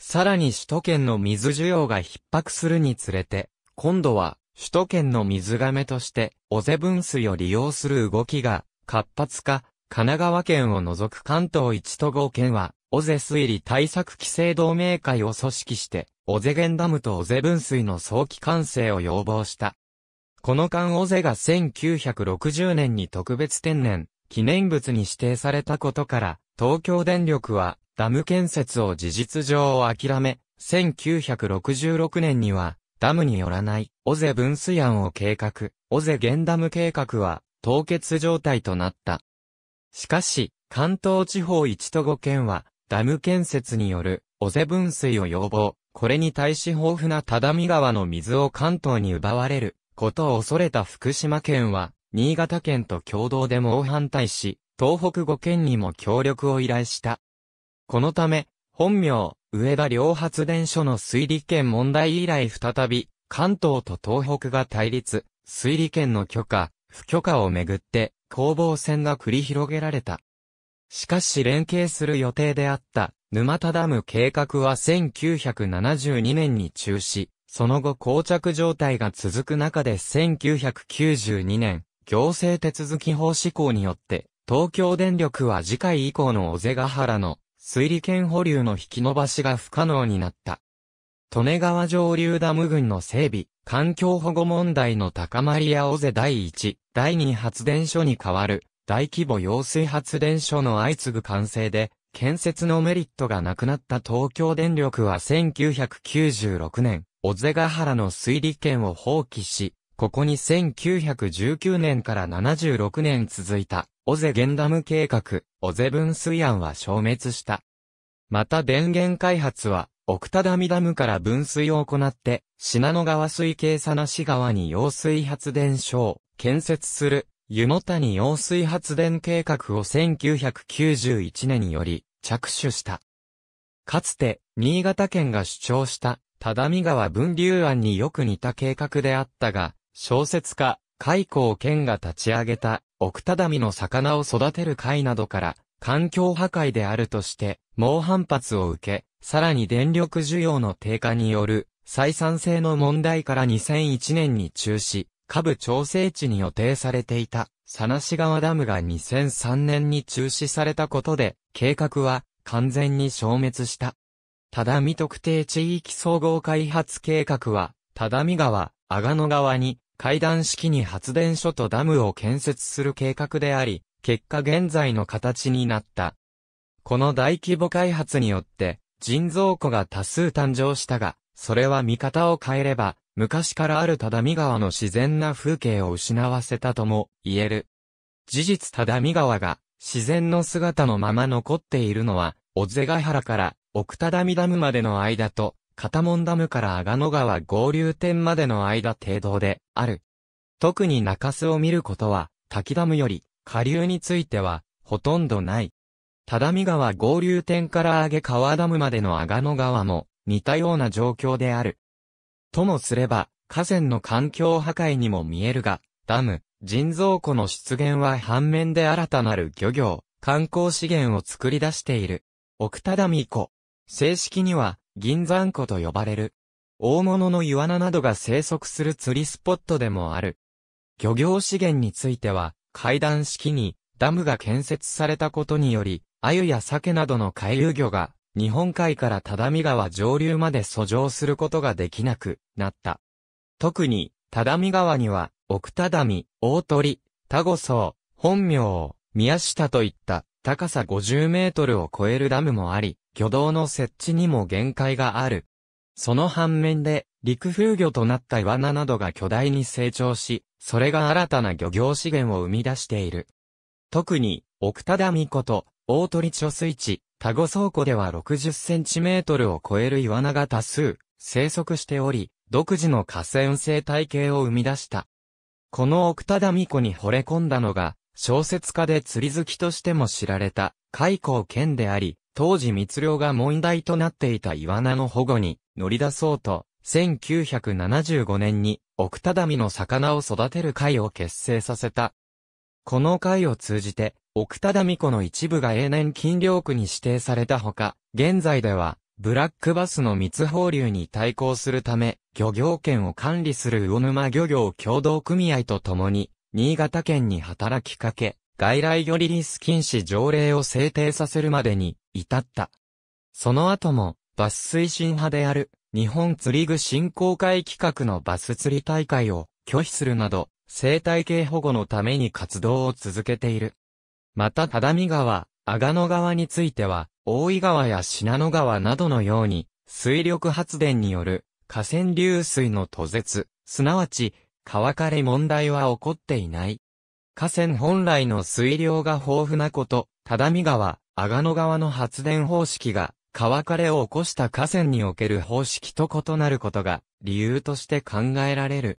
さらに首都圏の水需要が逼迫するにつれて、今度は首都圏の水亀として、オ瀬分水を利用する動きが活発化、神奈川県を除く関東1都合県は、オ瀬水利対策規制同盟会を組織して、ゼ瀬源ダムとオ瀬分水の早期完成を要望した。この間オ瀬が1960年に特別天然記念物に指定されたことから、東京電力はダム建設を事実上諦め、1966年には、ダムによらない、オゼ分水案を計画、オゼ原ダム計画は、凍結状態となった。しかし、関東地方1都5県は、ダム建設による、オゼ分水を要望。これに対し豊富な只見川の水を関東に奪われる、ことを恐れた福島県は、新潟県と共同で猛反対し、東北5県にも協力を依頼した。このため、本名、上田両発電所の水利権問題以来再び、関東と東北が対立、水利権の許可、不許可をめぐって、攻防戦が繰り広げられた。しかし連携する予定であった、沼田ダム計画は1972年に中止、その後膠着状態が続く中で1992年、行政手続き法施行によって、東京電力は次回以降の小瀬ヶ原の水利圏保留の引き伸ばしが不可能になった。利根川上流ダム群の整備、環境保護問題の高まりや尾瀬第1、第2発電所に代わる、大規模揚水発電所の相次ぐ完成で、建設のメリットがなくなった東京電力は1996年、尾瀬ヶ原の水利券を放棄し、ここに1919年から76年続いたオゼゲンダム計画、オゼ分水案は消滅した。また電源開発は、奥多見ダムから分水を行って、信濃川水系佐梨川に揚水発電所を建設する、湯の谷揚水発電計画を1991年により着手した。かつて、新潟県が主張した、只見川分流案によく似た計画であったが、小説家、海溝県が立ち上げた、奥只見の魚を育てる会などから、環境破壊であるとして、猛反発を受け、さらに電力需要の低下による、採算性の問題から2001年に中止、下部調整地に予定されていた、佐梨川ダムが2003年に中止されたことで、計画は完全に消滅した。只見特定地域総合開発計画は、只見川、阿賀野川に階段式に発電所とダムを建設する計画であり、結果現在の形になった。この大規模開発によって、人造湖が多数誕生したが、それは見方を変えれば、昔からある只見川の自然な風景を失わせたとも言える。事実只見川が自然の姿のまま残っているのは、小瀬ヶ原から奥只見ダムまでの間と、片門ダムから阿賀野川合流点までの間程度である。特に中州を見ることは、滝ダムより下流については、ほとんどない。只見川合流点から上げ川ダムまでの阿賀野川も、似たような状況である。ともすれば、河川の環境破壊にも見えるが、ダム、人造湖の出現は反面で新たなる漁業、観光資源を作り出している。奥只見湖。正式には、銀山湖と呼ばれる。大物のイワナなどが生息する釣りスポットでもある。漁業資源については、階段式にダムが建設されたことにより、鮎や鮭などの海遊魚が、日本海から只見川上流まで遡上することができなくなった。特に、只見川には、奥只見、大鳥、田子荘、本名、宮下といった高さ50メートルを超えるダムもあり、魚道の設置にも限界がある。その反面で、陸風魚となったイワナなどが巨大に成長し、それが新たな漁業資源を生み出している。特に、奥多田美子と、大鳥貯水池、田子倉庫では60センチメートルを超えるイワナが多数、生息しており、独自の河川生態系を生み出した。この奥多田美子に惚れ込んだのが、小説家で釣り好きとしても知られた、海港県であり、当時密漁が問題となっていたイワナの保護に乗り出そうと、1975年に奥只見の魚を育てる会を結成させた。この会を通じて、奥只見湖の一部が永年禁漁区に指定されたほか、現在では、ブラックバスの密放流に対抗するため、漁業権を管理する魚沼漁業協同組合とともに、新潟県に働きかけ、外来魚リリース禁止条例を制定させるまでに至った。その後も、バス推進派である日本釣り具振興会企画のバス釣り大会を拒否するなど、生態系保護のために活動を続けている。また、只見川、阿賀野川については、大井川や信濃川などのように、水力発電による河川流水の途絶、すなわち川枯れ問題は起こっていない。河川本来の水量が豊富なこと、只見川、阿賀野川の発電方式が、川枯れを起こした河川における方式と異なることが、理由として考えられる。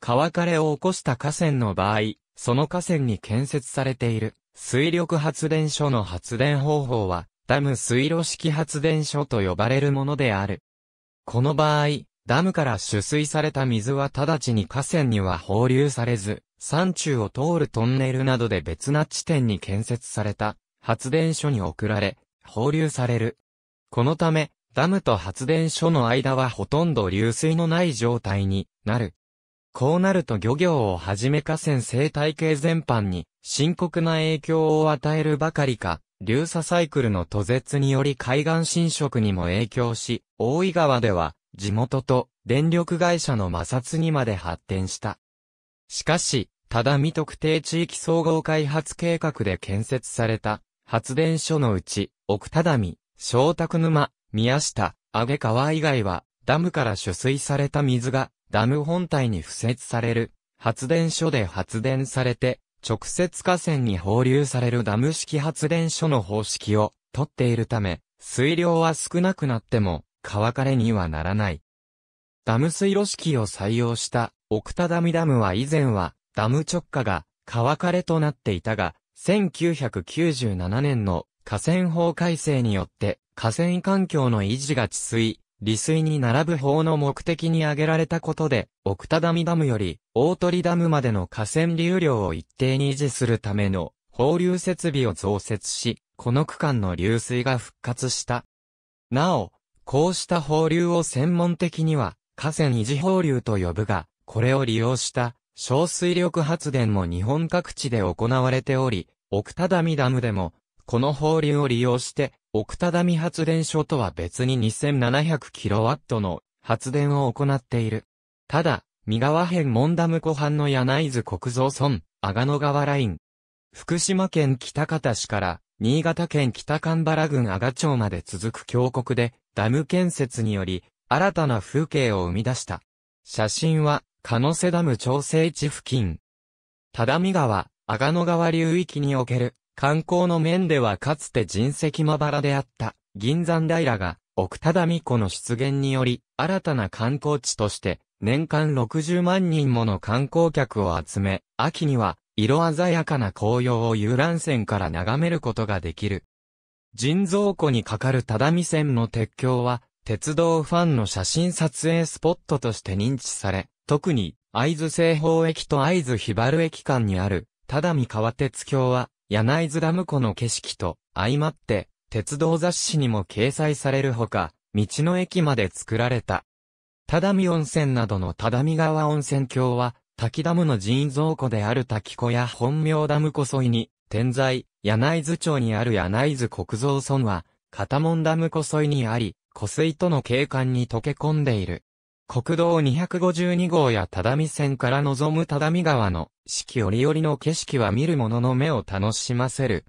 川枯れを起こした河川の場合、その河川に建設されている、水力発電所の発電方法は、ダム水路式発電所と呼ばれるものである。この場合、ダムから取水された水は直ちに河川には放流されず、山中を通るトンネルなどで別な地点に建設された発電所に送られ、放流される。このため、ダムと発電所の間はほとんど流水のない状態になる。こうなると漁業をはじめ河川生態系全般に深刻な影響を与えるばかりか、流砂サイクルの途絶により海岸浸食にも影響し、大井川では地元と電力会社の摩擦にまで発展した。しかし、ただ未特定地域総合開発計画で建設された発電所のうち、奥只見、小宅沼、宮下、揚げ川以外は、ダムから取水された水が、ダム本体に付設される、発電所で発電されて、直接河川に放流されるダム式発電所の方式を、とっているため、水量は少なくなっても、川枯れにはならない。ダム水路式を採用した奥田ダミダムは以前はダム直下が川枯れとなっていたが、1997年の河川法改正によって河川環境の維持が治水、利水に並ぶ法の目的に挙げられたことで、奥田ダミダムより大鳥ダムまでの河川流量を一定に維持するための放流設備を増設し、この区間の流水が復活した。なお、こうした放流を専門的には、河川維持放流と呼ぶが、これを利用した小水力発電も日本各地で行われており、奥田ダダムでも、この放流を利用して、奥田ダ発電所とは別に 2700kW の発電を行っている。ただ、三河辺門ダム湖畔の柳津国造村、阿賀野川ライン。福島県北方市から新潟県北神原郡阿賀町まで続く峡谷で、ダム建設により、新たな風景を生み出した。写真は、鹿瀬ダム調整地付近。只見川、阿賀野川流域における、観光の面ではかつて人石まばらであった、銀山平が、奥只見湖の出現により、新たな観光地として、年間60万人もの観光客を集め、秋には、色鮮やかな紅葉を遊覧船から眺めることができる。人造湖に架かる只見線の鉄橋は、鉄道ファンの写真撮影スポットとして認知され、特に、会津西方駅と会津ひばる駅間にある、只見川鉄橋は、柳津ダム湖の景色と、相まって、鉄道雑誌にも掲載されるほか、道の駅まで作られた。只見温泉などの只見川温泉郷は、滝ダムの人造湖である滝湖や本名ダム湖沿いに、天在、柳津町にある柳津国造村は、片門ダム湖沿いにあり、湖水との景観に溶け込んでいる。国道252号や只見線から望む只見川の四季折々の景色は見る者の目を楽しませる。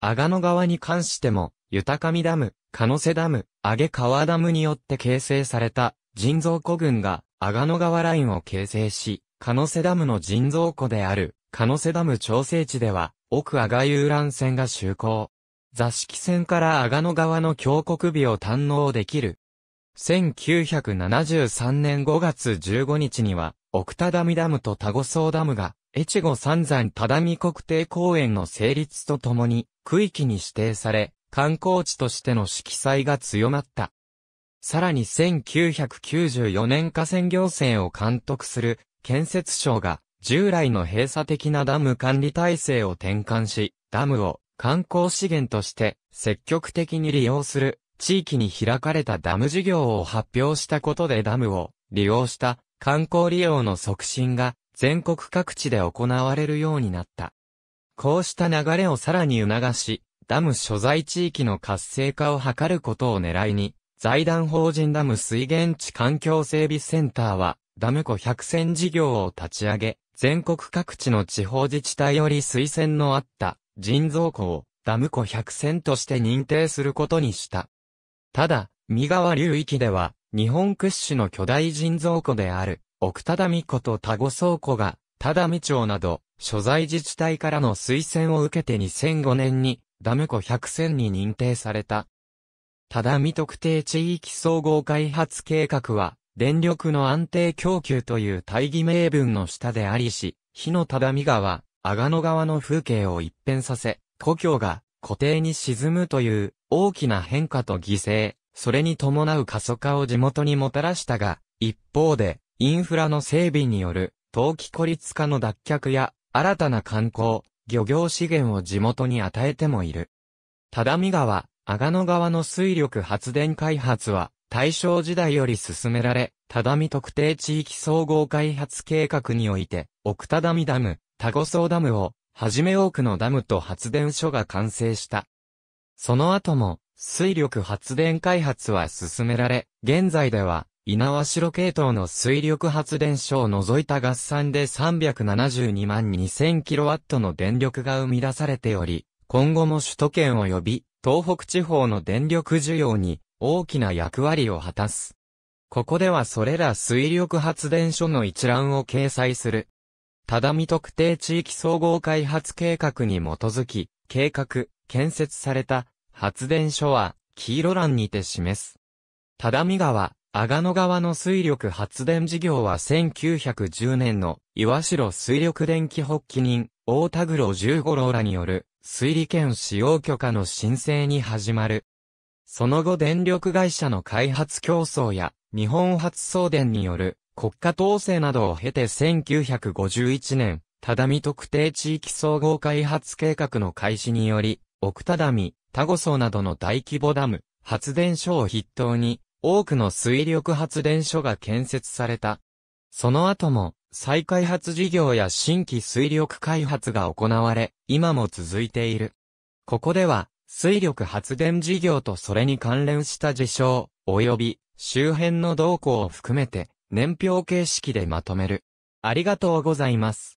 阿賀野川に関しても、豊上ダム、鹿瀬ダム、揚げ川ダムによって形成された人造湖群が阿賀野川ラインを形成し、ノ瀬ダムの人造湖である、ノ瀬ダム調整地では、奥阿賀遊覧船が就航。座敷船から阿賀野川の峡谷美を堪能できる。1973年5月15日には、奥多ダミダムと多子荘ダムが、越後三山多田見国定公園の成立とともに、区域に指定され、観光地としての色彩が強まった。さらに1994年河川行政を監督する建設省が従来の閉鎖的なダム管理体制を転換し、ダムを観光資源として積極的に利用する地域に開かれたダム事業を発表したことでダムを利用した観光利用の促進が全国各地で行われるようになった。こうした流れをさらに促し、ダム所在地域の活性化を図ることを狙いに、財団法人ダム水源地環境整備センターは、ダム湖百選事業を立ち上げ、全国各地の地方自治体より推薦のあった人造湖をダム湖百選として認定することにした。ただ、三河流域では、日本屈指の巨大人造湖である、奥只見湖と田後倉湖が、田美町など、所在自治体からの推薦を受けて2005年に、ダム湖百選に認定された。田美特定地域総合開発計画は、電力の安定供給という大義名分の下でありし、火の只見川、阿賀野川の風景を一変させ、故郷が固定に沈むという大きな変化と犠牲、それに伴う過疎化を地元にもたらしたが、一方で、インフラの整備による、冬季孤立化の脱却や、新たな観光、漁業資源を地元に与えてもいる。只見川、阿賀野川の水力発電開発は、大正時代より進められ、只見特定地域総合開発計画において、奥只見ダム、多子荘ダムを、はじめ多くのダムと発電所が完成した。その後も、水力発電開発は進められ、現在では、稲苗代系統の水力発電所を除いた合算で372万 2000kW の電力が生み出されており、今後も首都圏及び東北地方の電力需要に大きな役割を果たす。ここではそれら水力発電所の一覧を掲載する。只見特定地域総合開発計画に基づき、計画、建設された発電所は黄色欄にて示す。只見川、阿賀野川の水力発電事業は1910年の岩城水力電気発起人、大田黒十五郎らによる水利権使用許可の申請に始まる。その後電力会社の開発競争や日本発送電による国家統制などを経て1951年、只見特定地域総合開発計画の開始により、奥只見、田子層などの大規模ダム、発電所を筆頭に、多くの水力発電所が建設された。その後も、再開発事業や新規水力開発が行われ、今も続いている。ここでは、水力発電事業とそれに関連した事象、及び周辺の動向を含めて年表形式でまとめる。ありがとうございます。